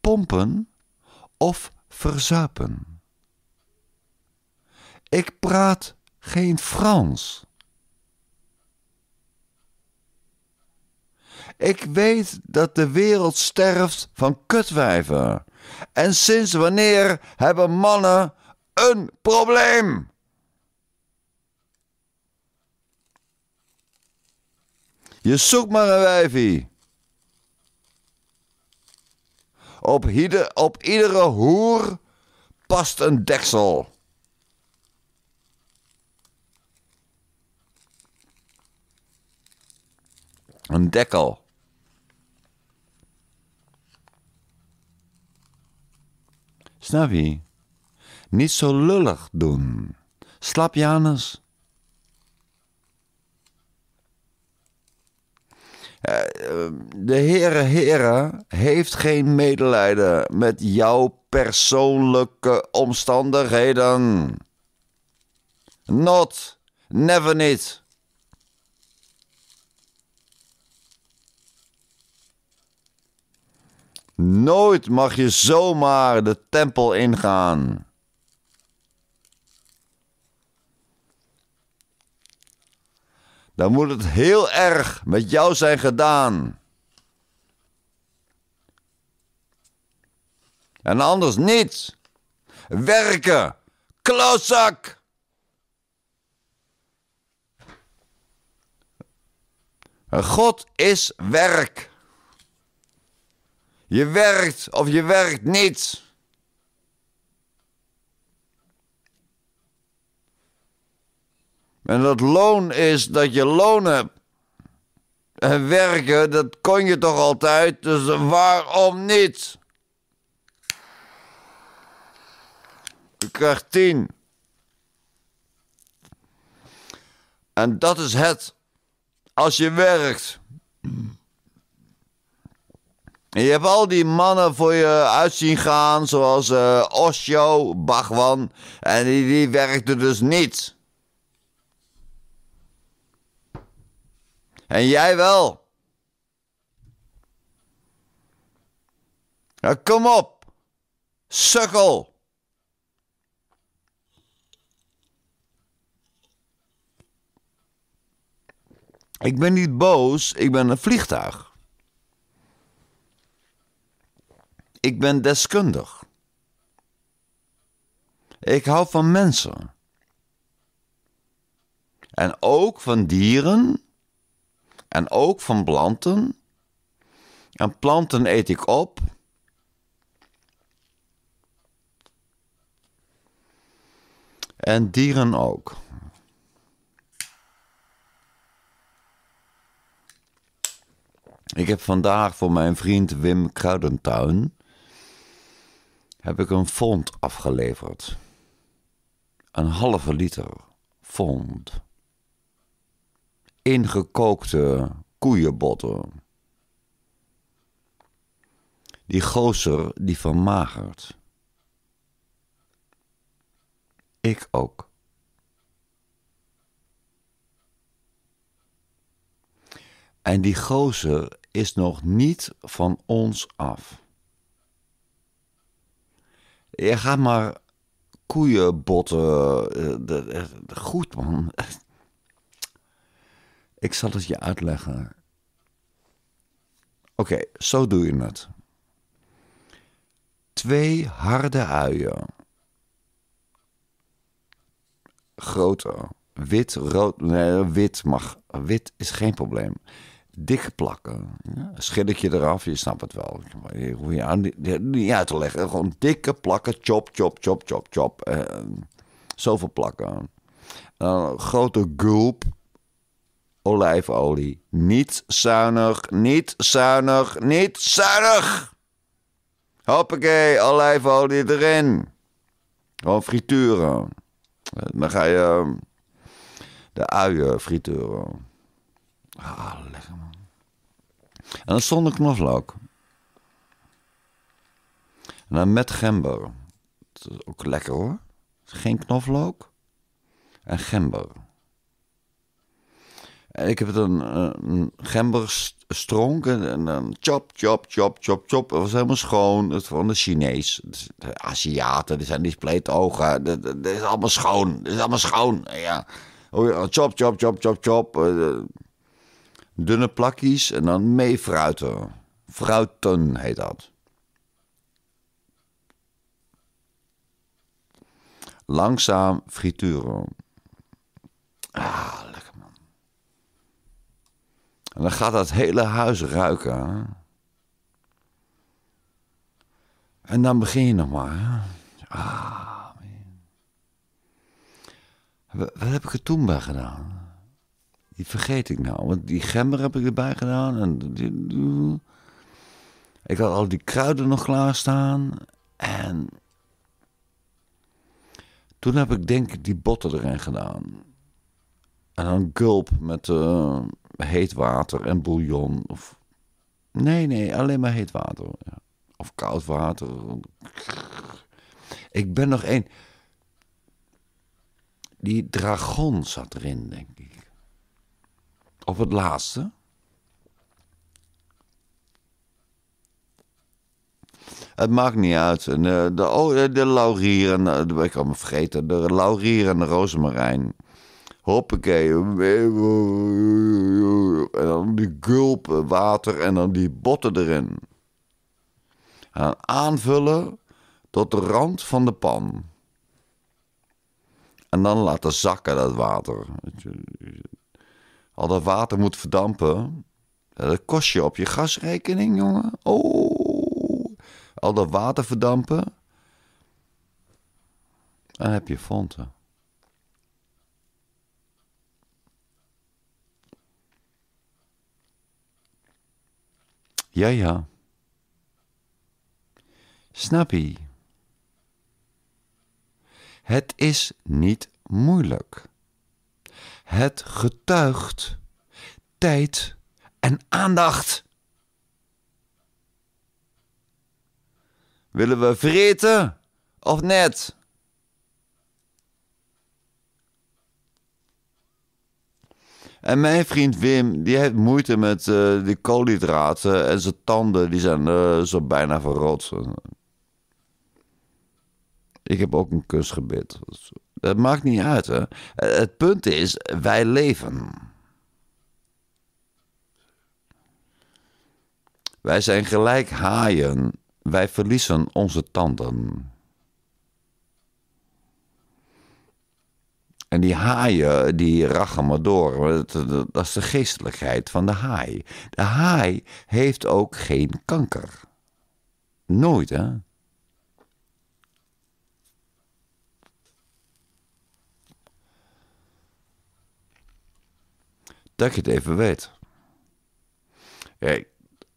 Pompen of verzuipen? Ik praat geen Frans. Ik weet dat de wereld sterft van kutwijven. En sinds wanneer hebben mannen een probleem? Je zoekt maar een wijfie. Op, op iedere hoer past een deksel. Een dekkel. Snavi? Niet zo lullig doen. Slap Janus. Eh, de Heere Heere heeft geen medelijden met jouw persoonlijke omstandigheden. Not, never niet. Nooit mag je zomaar de tempel ingaan. Dan moet het heel erg met jou zijn gedaan. En anders niet. Werken. Klootzak. God is werk. Je werkt of je werkt niet. En dat loon is dat je loon hebt. En werken, dat kon je toch altijd, dus waarom niet? Ik krijgt tien. En dat is het. Als je werkt je hebt al die mannen voor je uitzien gaan, zoals uh, Osho, Bhagwan. En die, die werkte dus niet. En jij wel. kom op. Sukkel. Ik ben niet boos, ik ben een vliegtuig. Ik ben deskundig. Ik hou van mensen. En ook van dieren. En ook van planten. En planten eet ik op. En dieren ook. Ik heb vandaag voor mijn vriend Wim Kruidentuin heb ik een fond afgeleverd. Een halve liter fond. Ingekookte koeienbotten. Die gozer die vermagert. Ik ook. En die gozer is nog niet van ons af. Je gaat maar koeien botten. Eh, eh, goed, man. Ik zal het je uitleggen. Oké, zo doe je het. Twee harde uien. Grote. Wit, rood. Nee, wit mag. Wit is geen probleem plakken, Ja, een schilletje eraf, je snapt het wel. Hoe je aan, niet uit te leggen. Gewoon dikke plakken, chop, chop, chop, chop, chop. Eh, zoveel plakken. Eh, grote gulp olijfolie. Niet zuinig, niet zuinig, niet zuinig! Hoppakee, olijfolie erin. Gewoon frituren. Dan ga je ehm, de uien frituren. Ah, lekker man. En dan zonder knoflook. En dan met gember. Dat is ook lekker hoor. Geen knoflook. En gember. En ik heb een, eh, een gemberstronk en dan chop, chop, chop, chop, chop. Het was helemaal schoon. Het van de Chinees, de Aziaten, die zijn die spleetogen. Dit is allemaal schoon. Dit is allemaal schoon. Oh ja. Chop, chop, chop, chop, chop. Eh, Dunne plakjes en dan meefruiten. Fruiten heet dat. Langzaam frituren. Ah, lekker man. En dan gaat dat hele huis ruiken. En dan begin je nog maar. Ah, man. Wat heb ik er toen bij gedaan? Die vergeet ik nou. Want die gember heb ik erbij gedaan. En ik had al die kruiden nog klaarstaan. En toen heb ik denk ik die botten erin gedaan. En dan gulp met eh, heet water en bouillon. Of... Nee, nee, alleen maar heet water. Ja. Of koud water. Ik ben nog één. Die dragon zat erin, denk ik op het laatste. Het maakt niet uit. Eh, de, eh, de, eh, de laurieren, ik vergeten. De laurieren en de rozemarijn. Hoppakee. En dan die gulp water en dan die botten erin. En aanvullen tot de rand van de pan. En dan laten zakken dat water al dat water moet verdampen. Dat kost je op je gasrekening, jongen. Oh, al dat water verdampen. Dan heb je fonte. Ja, ja. Snappy. Het is niet moeilijk. Het getuigt tijd en aandacht. Willen we vreten of net? En mijn vriend Wim, die heeft moeite met uh, die koolhydraten en zijn tanden, die zijn eh, zo bijna verrot. Ik heb ook een kusgebit. Dat maakt niet uit. Hè? Het punt is, wij leven. Wij zijn gelijk haaien. Wij verliezen onze tanden. En die haaien, die rachen maar door. Dat, is de geestelijkheid van de haai. De haai heeft ook geen kanker. Nooit, hè? dat je het even weet.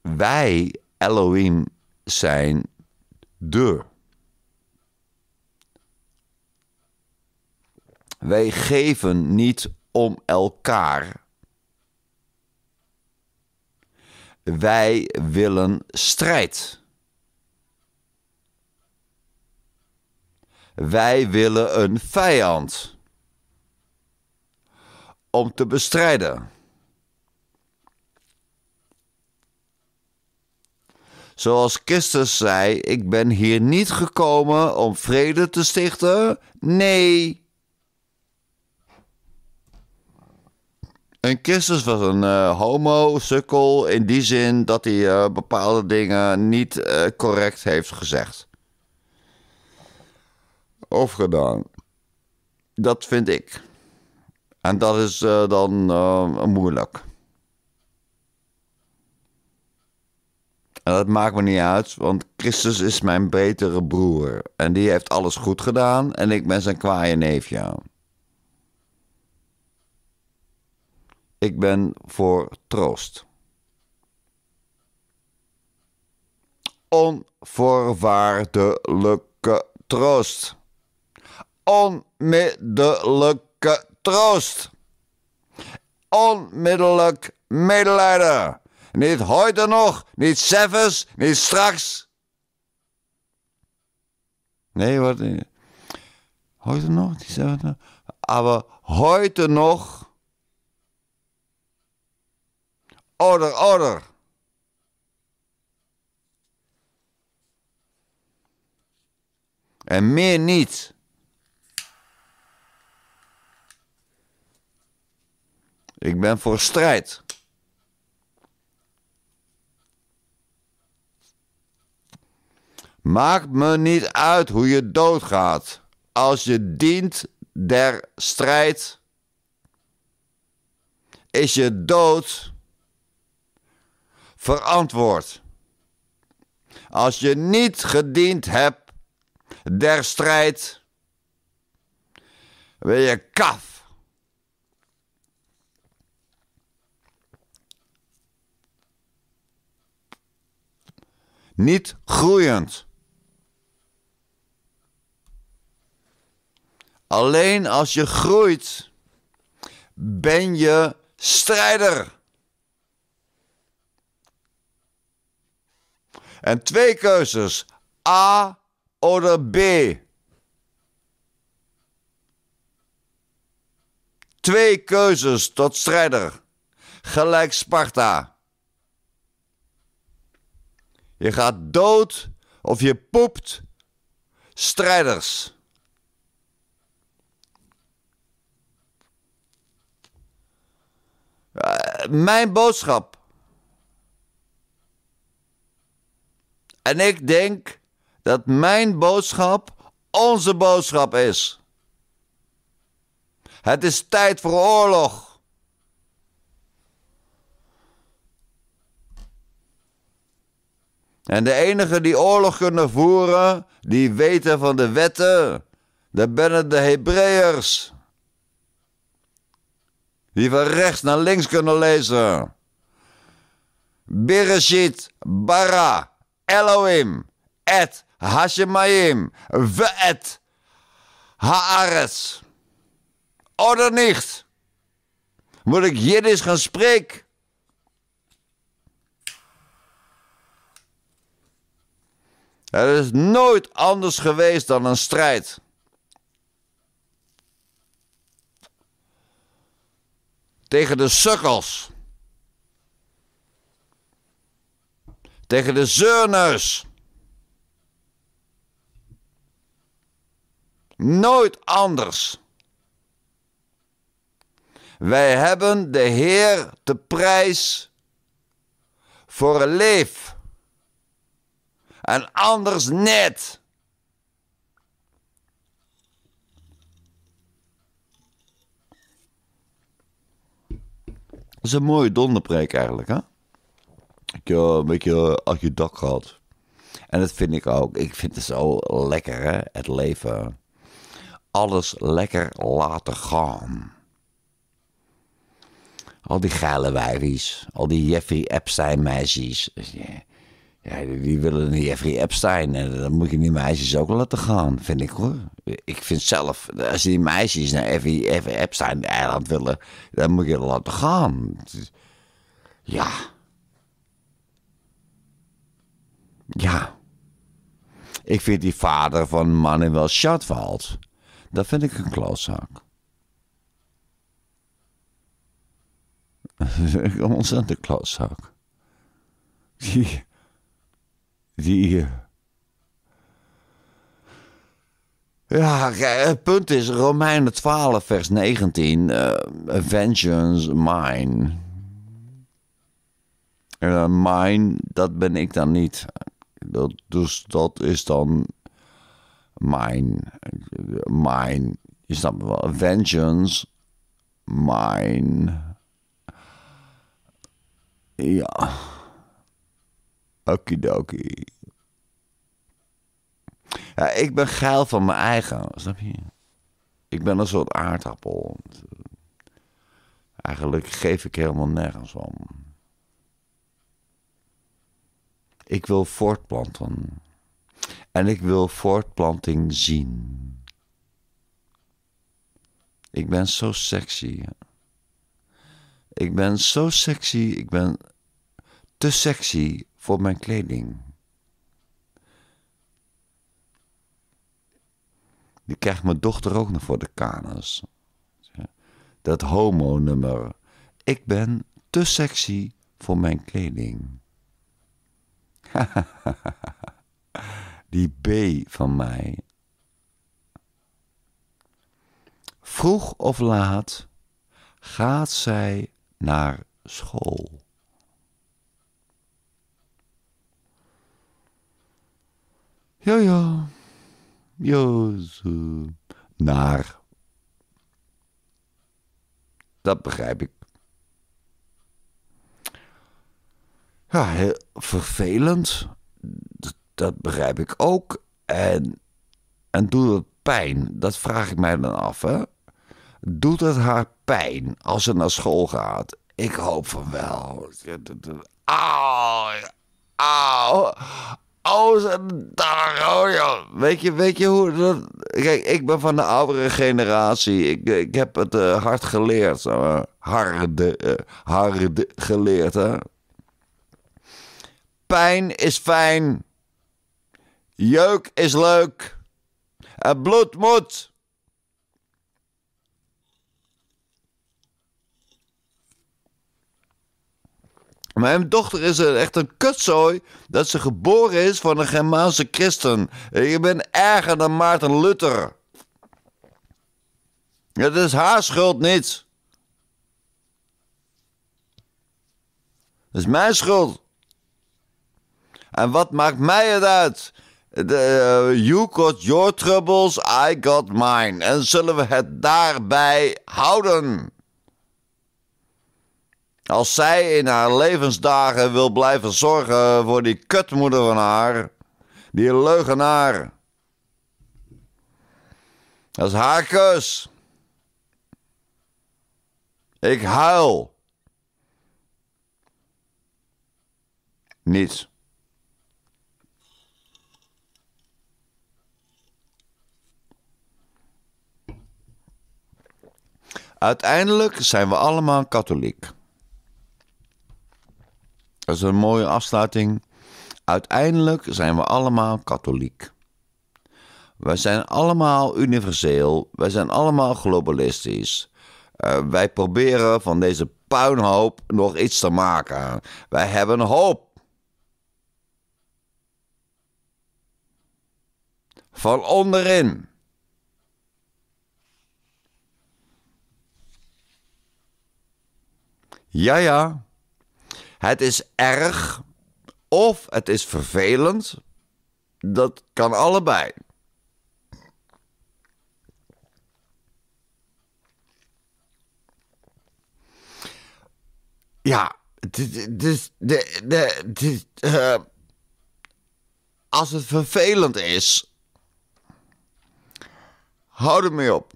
wij, Elohim, zijn de. Wij geven niet om elkaar. Wij willen strijd. Wij willen een vijand om te bestrijden. Zoals Christus zei: Ik ben hier niet gekomen om vrede te stichten. Nee. En Christus was een uh, eh, homo-sukkel in die zin dat hij eh, bepaalde dingen niet eh, correct heeft gezegd. Of gedaan. Dat vind ik. En dat is eh, dan eh, moeilijk. En dat maakt me niet uit, want Christus is mijn betere broer. En die heeft alles goed gedaan en ik ben zijn kwaaie neefje. Ik ben voor troost. Onvoorwaardelijke troost. Onmiddellijke troost. Onmiddellijk medelijden. Niet heute nog, niet zelfs, niet straks. Nee, wat? Heute nog, die zelfs. maar heute nog. order order En meer niet. Ik ben voor strijd. Maakt me niet uit hoe je doodgaat. Als je dient der strijd, is je dood verantwoord. Als je niet gediend hebt der strijd, ben je kaf. niet groeiend. Alleen als je groeit, ben je strijder. En twee keuzes: A of B. Twee keuzes tot strijder. Gelijk Sparta. Je gaat dood of je poept. Strijders. Eh, mijn boodschap. En ik denk dat mijn boodschap onze boodschap is. Het is tijd voor oorlog. En de enigen die oorlog kunnen voeren, die weten van de wetten. Dat bennen de Hebreërs. Die van rechts naar links kunnen lezen. Bereshit, Bara, Elohim, Et, Hashemayim, Ve'et, Haaretz. Oder niet? Moet ik Jiddisch gaan spreken? Het is nooit anders geweest dan een strijd. Tegen de sukkels. Tegen de zeurneus. Nooit anders. Wij hebben de Heer te prijs voor een leef en anders net. Dat is een mooie donderpreek eigenlijk, hè? Ik heb eh, een beetje als eh, je dak gehad. En dat vind ik ook. Ik vind het zo lekker, hè? Het leven. Alles lekker laten gaan. Al die geile wijfies. Al die Jeffrey Epstein meisjes. ja. Ja, die willen niet Jeffrey Epstein. En dan moet je die meisjes ook laten gaan, vind ik hoor. Ik vind zelf, als die meisjes naar Jeffrey, Epstein eiland willen, dan moet je laten gaan. Ja. Ja. Ik vind die vader van Manuel Schatwald, dat vind ik een klootzak. [laughs] een ontzettende klootzak zie je. Ja, het punt is, Romeinen 12, vers 19. Uh, eh, vengeance mine. uh, mine, dat ben ik dan niet. Dat, dus dat is dan mijn. Mijn. Je snapt wel. Vengeance. Mijn. Ja. Okidoki. Ja, ik ben geil van mijn eigen, snap je? Ik ben een soort aardappel. Eh, eigenlijk geef ik helemaal nergens om. Ik wil voortplanten. En ik wil voortplanting zien. Ik ben zo sexy. Ik ben zo sexy. Ik ben te sexy voor mijn kleding. Die krijgt mijn dochter ook nog voor de kanas. Dat homo-nummer. Ik ben te sexy voor mijn kleding. [laughs] Die B van mij. Vroeg of laat gaat zij naar school. Ja, ja. Ja, Naar. Dat begrijp ik. Ja, heel vervelend. Dat, begrijp ik ook. En, en doet het pijn? Dat vraag ik mij dan af, hè? Doet het haar pijn als ze naar school gaat? Ik hoop van wel. Auw. Auw oh, daar, Weet je, weet je hoe... Dat, kijk, ik ben van de oudere generatie. Ik, ik heb het eh, hard geleerd. harde, uh, geleerd, hè. Pijn is fijn. Jeuk is leuk. En bloed moet. Mijn dochter is echt een kutzooi dat ze geboren is van een Germaanse christen. Ik ben erger dan Maarten Luther. Het is haar schuld niet. Het is mijn schuld. En wat maakt mij het uit? Eh, you got your troubles, I got mine. En zullen we het daarbij houden? Als zij in haar levensdagen wil blijven zorgen voor die kutmoeder van haar, die leugenaar. Dat is haar Ik huil. Niet. Uiteindelijk zijn we allemaal katholiek. Dat is een mooie afsluiting. Uiteindelijk zijn we allemaal katholiek. Wij zijn allemaal universeel. Wij zijn allemaal globalistisch. Eh, wij proberen van deze puinhoop nog iets te maken. Wij hebben hoop. Van onderin. Ja, ja. Het is erg of het is vervelend. Dat kan allebei. Ja, dus de, de, als het vervelend is, Houd het mee op.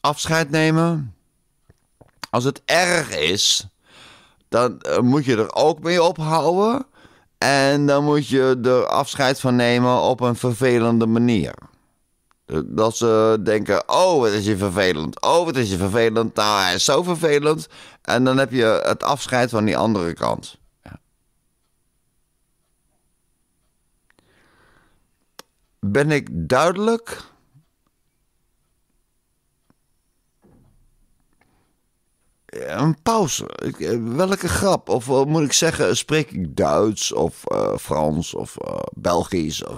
Afscheid nemen. Als het erg is, dan eh, moet je er ook mee ophouden. En dan moet je er afscheid van nemen op een vervelende manier. Eh, dat ze denken, oh wat is je vervelend, oh wat is je vervelend, nou hij is zo vervelend. En dan heb je het afscheid van die andere kant. Ben ik duidelijk? Eh, een pauze. Eh, welke grap? Of eh, moet ik zeggen, spreek ik Duits of Frans of Belgisch? Of,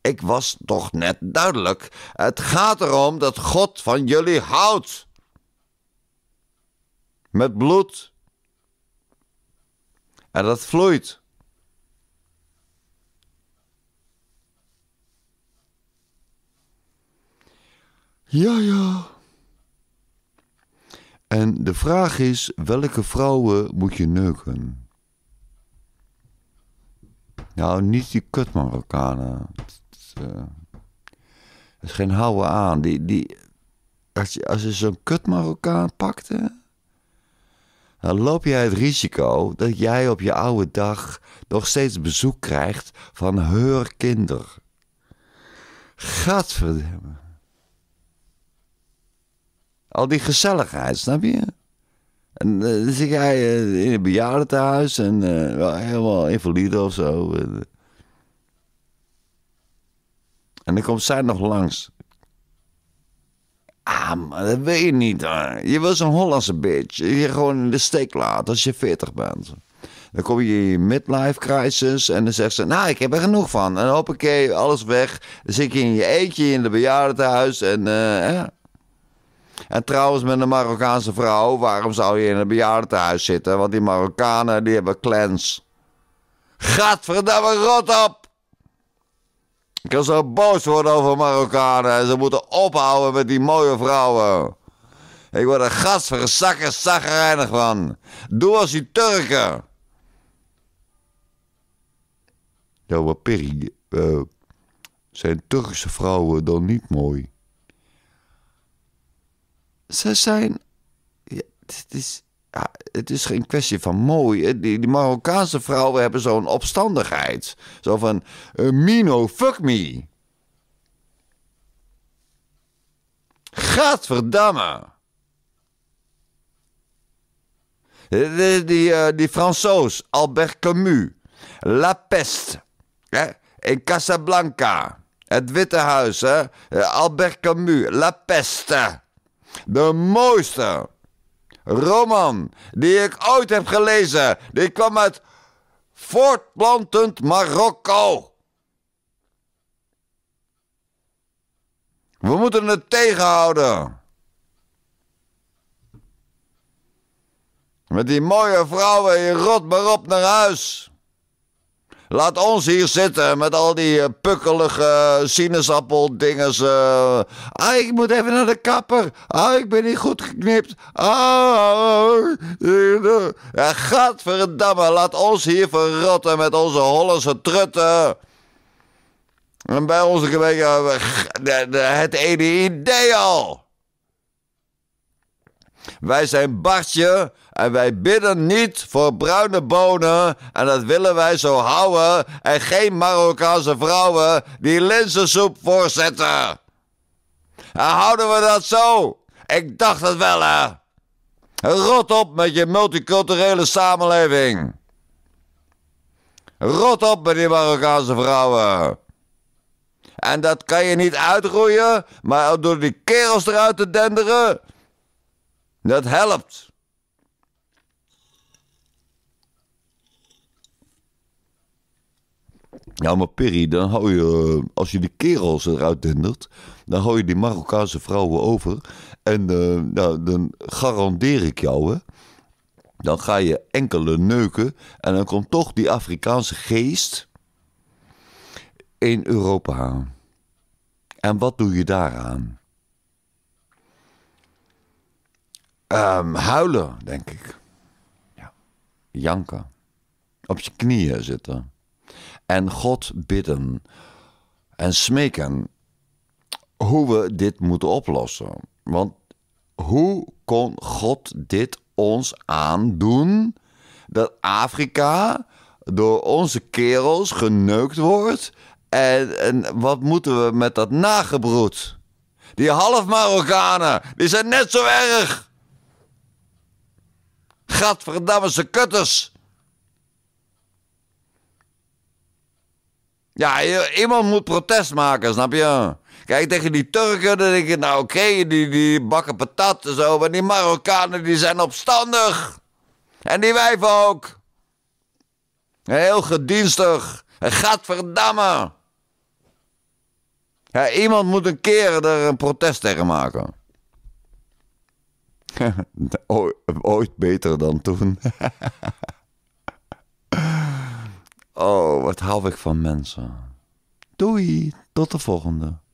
ik was toch net duidelijk. Het gaat erom dat God van jullie houdt. Met bloed. En dat vloeit. Ja, ja. En de vraag is: welke vrouwen moet je neuken? Nou, niet die kut Marokkanen. Eh, het, is geen houden aan. Die, die, als je, als je zo'n kut Marokkaan pakt, dan loop jij het risico dat jij op je oude dag nog steeds bezoek krijgt van haar kinderen. Gadverdamme. Al die gezelligheid, snap je? En eh, dan zit jij eh, in een bejaardentehuis en eh, helemaal invalide of zo. En dan komt zij nog langs. Ah, maar dat weet je niet. Je wil zo'n Hollandse bitch. Je gewoon in de steek laat als je 40 bent. Dan kom je in je midlife crisis en dan zegt ze... Nou, ik heb er genoeg van. En hoppakee, alles weg. Dan zit je in je eentje in het bejaardentehuis en... ja. En trouwens, met een Marokkaanse vrouw, waarom zou je in een bejaardentehuis zitten? Want die Marokkanen, die hebben clans. Gadverdamme, rot op! Ik kan zo boos worden over Marokkanen. En ze moeten ophouden met die mooie vrouwen. Ik word er gasverzakken zagrijnig van. Doe als die Turken. Ja, maar Perry, eh, zijn Turkse vrouwen dan niet mooi? Ze zijn. het, is, het is geen kwestie van mooi. Die, die Marokkaanse vrouwen hebben zo'n opstandigheid. Zo van. Uh, Mino, fuck me. Gadverdamme. Die, eh, die, die, die Albert Camus. La Peste. Hè? In Casablanca. Het Witte Huis, hè? Eh, Albert Camus. La Peste. De mooiste roman die ik ooit heb gelezen, die kwam uit voortplantend Marokko. We moeten het tegenhouden. Met die mooie vrouwen, je rot maar op naar huis. Laat ons hier zitten met al die eh, pukkelige eh, sinaasappeldingen. Eh. Ah, ik moet even naar de kapper. Ah, ik ben niet goed geknipt. Ah, ja, gadverdamme, laat ons hier verrotten met onze Hollandse trutten. En bij ons een beetje het ene idee al. Wij zijn Bartje en wij bidden niet voor bruine bonen en dat willen wij zo houden en geen Marokkaanse vrouwen die linzensoep voorzetten. En houden we dat zo? Ik dacht het wel hè. Rot op met je multiculturele samenleving. Rot op met die Marokkaanse vrouwen. En dat kan je niet uitroeien, maar door die kerels eruit te denderen, dat helpt. Ja, maar Perry, dan hou je, eh, als je de kerels eruit dendert, dan hou je die Marokkaanse vrouwen over. En eh, nou, dan garandeer ik jou, hè, dan ga je enkele neuken en dan komt toch die Afrikaanse geest in Europa En wat doe je daaraan? Ehm, huilen, denk ik. Ja. Janken. Op je knieën zitten. En God bidden. En smeken hoe we dit moeten oplossen. Want hoe kon God dit ons aandoen? Dat Afrika door onze kerels geneukt wordt. En, en wat moeten we met dat nagebroed? Die half Marokkanen, die zijn net zo erg. Gadverdamme, ze kutters. Ja, iemand moet protest maken, snap je? Kijk, tegen die Turken, dan denk je, nou oké, die, die bakken patat en zo. Maar die Marokkanen, die zijn opstandig. En die wijven ook. Heel gedienstig. En gadverdamme. Ja, iemand moet een keer er een protest tegen maken. [laughs] Ooit beter dan toen. [laughs] oh, wat hou ik van mensen. Doei, tot de volgende.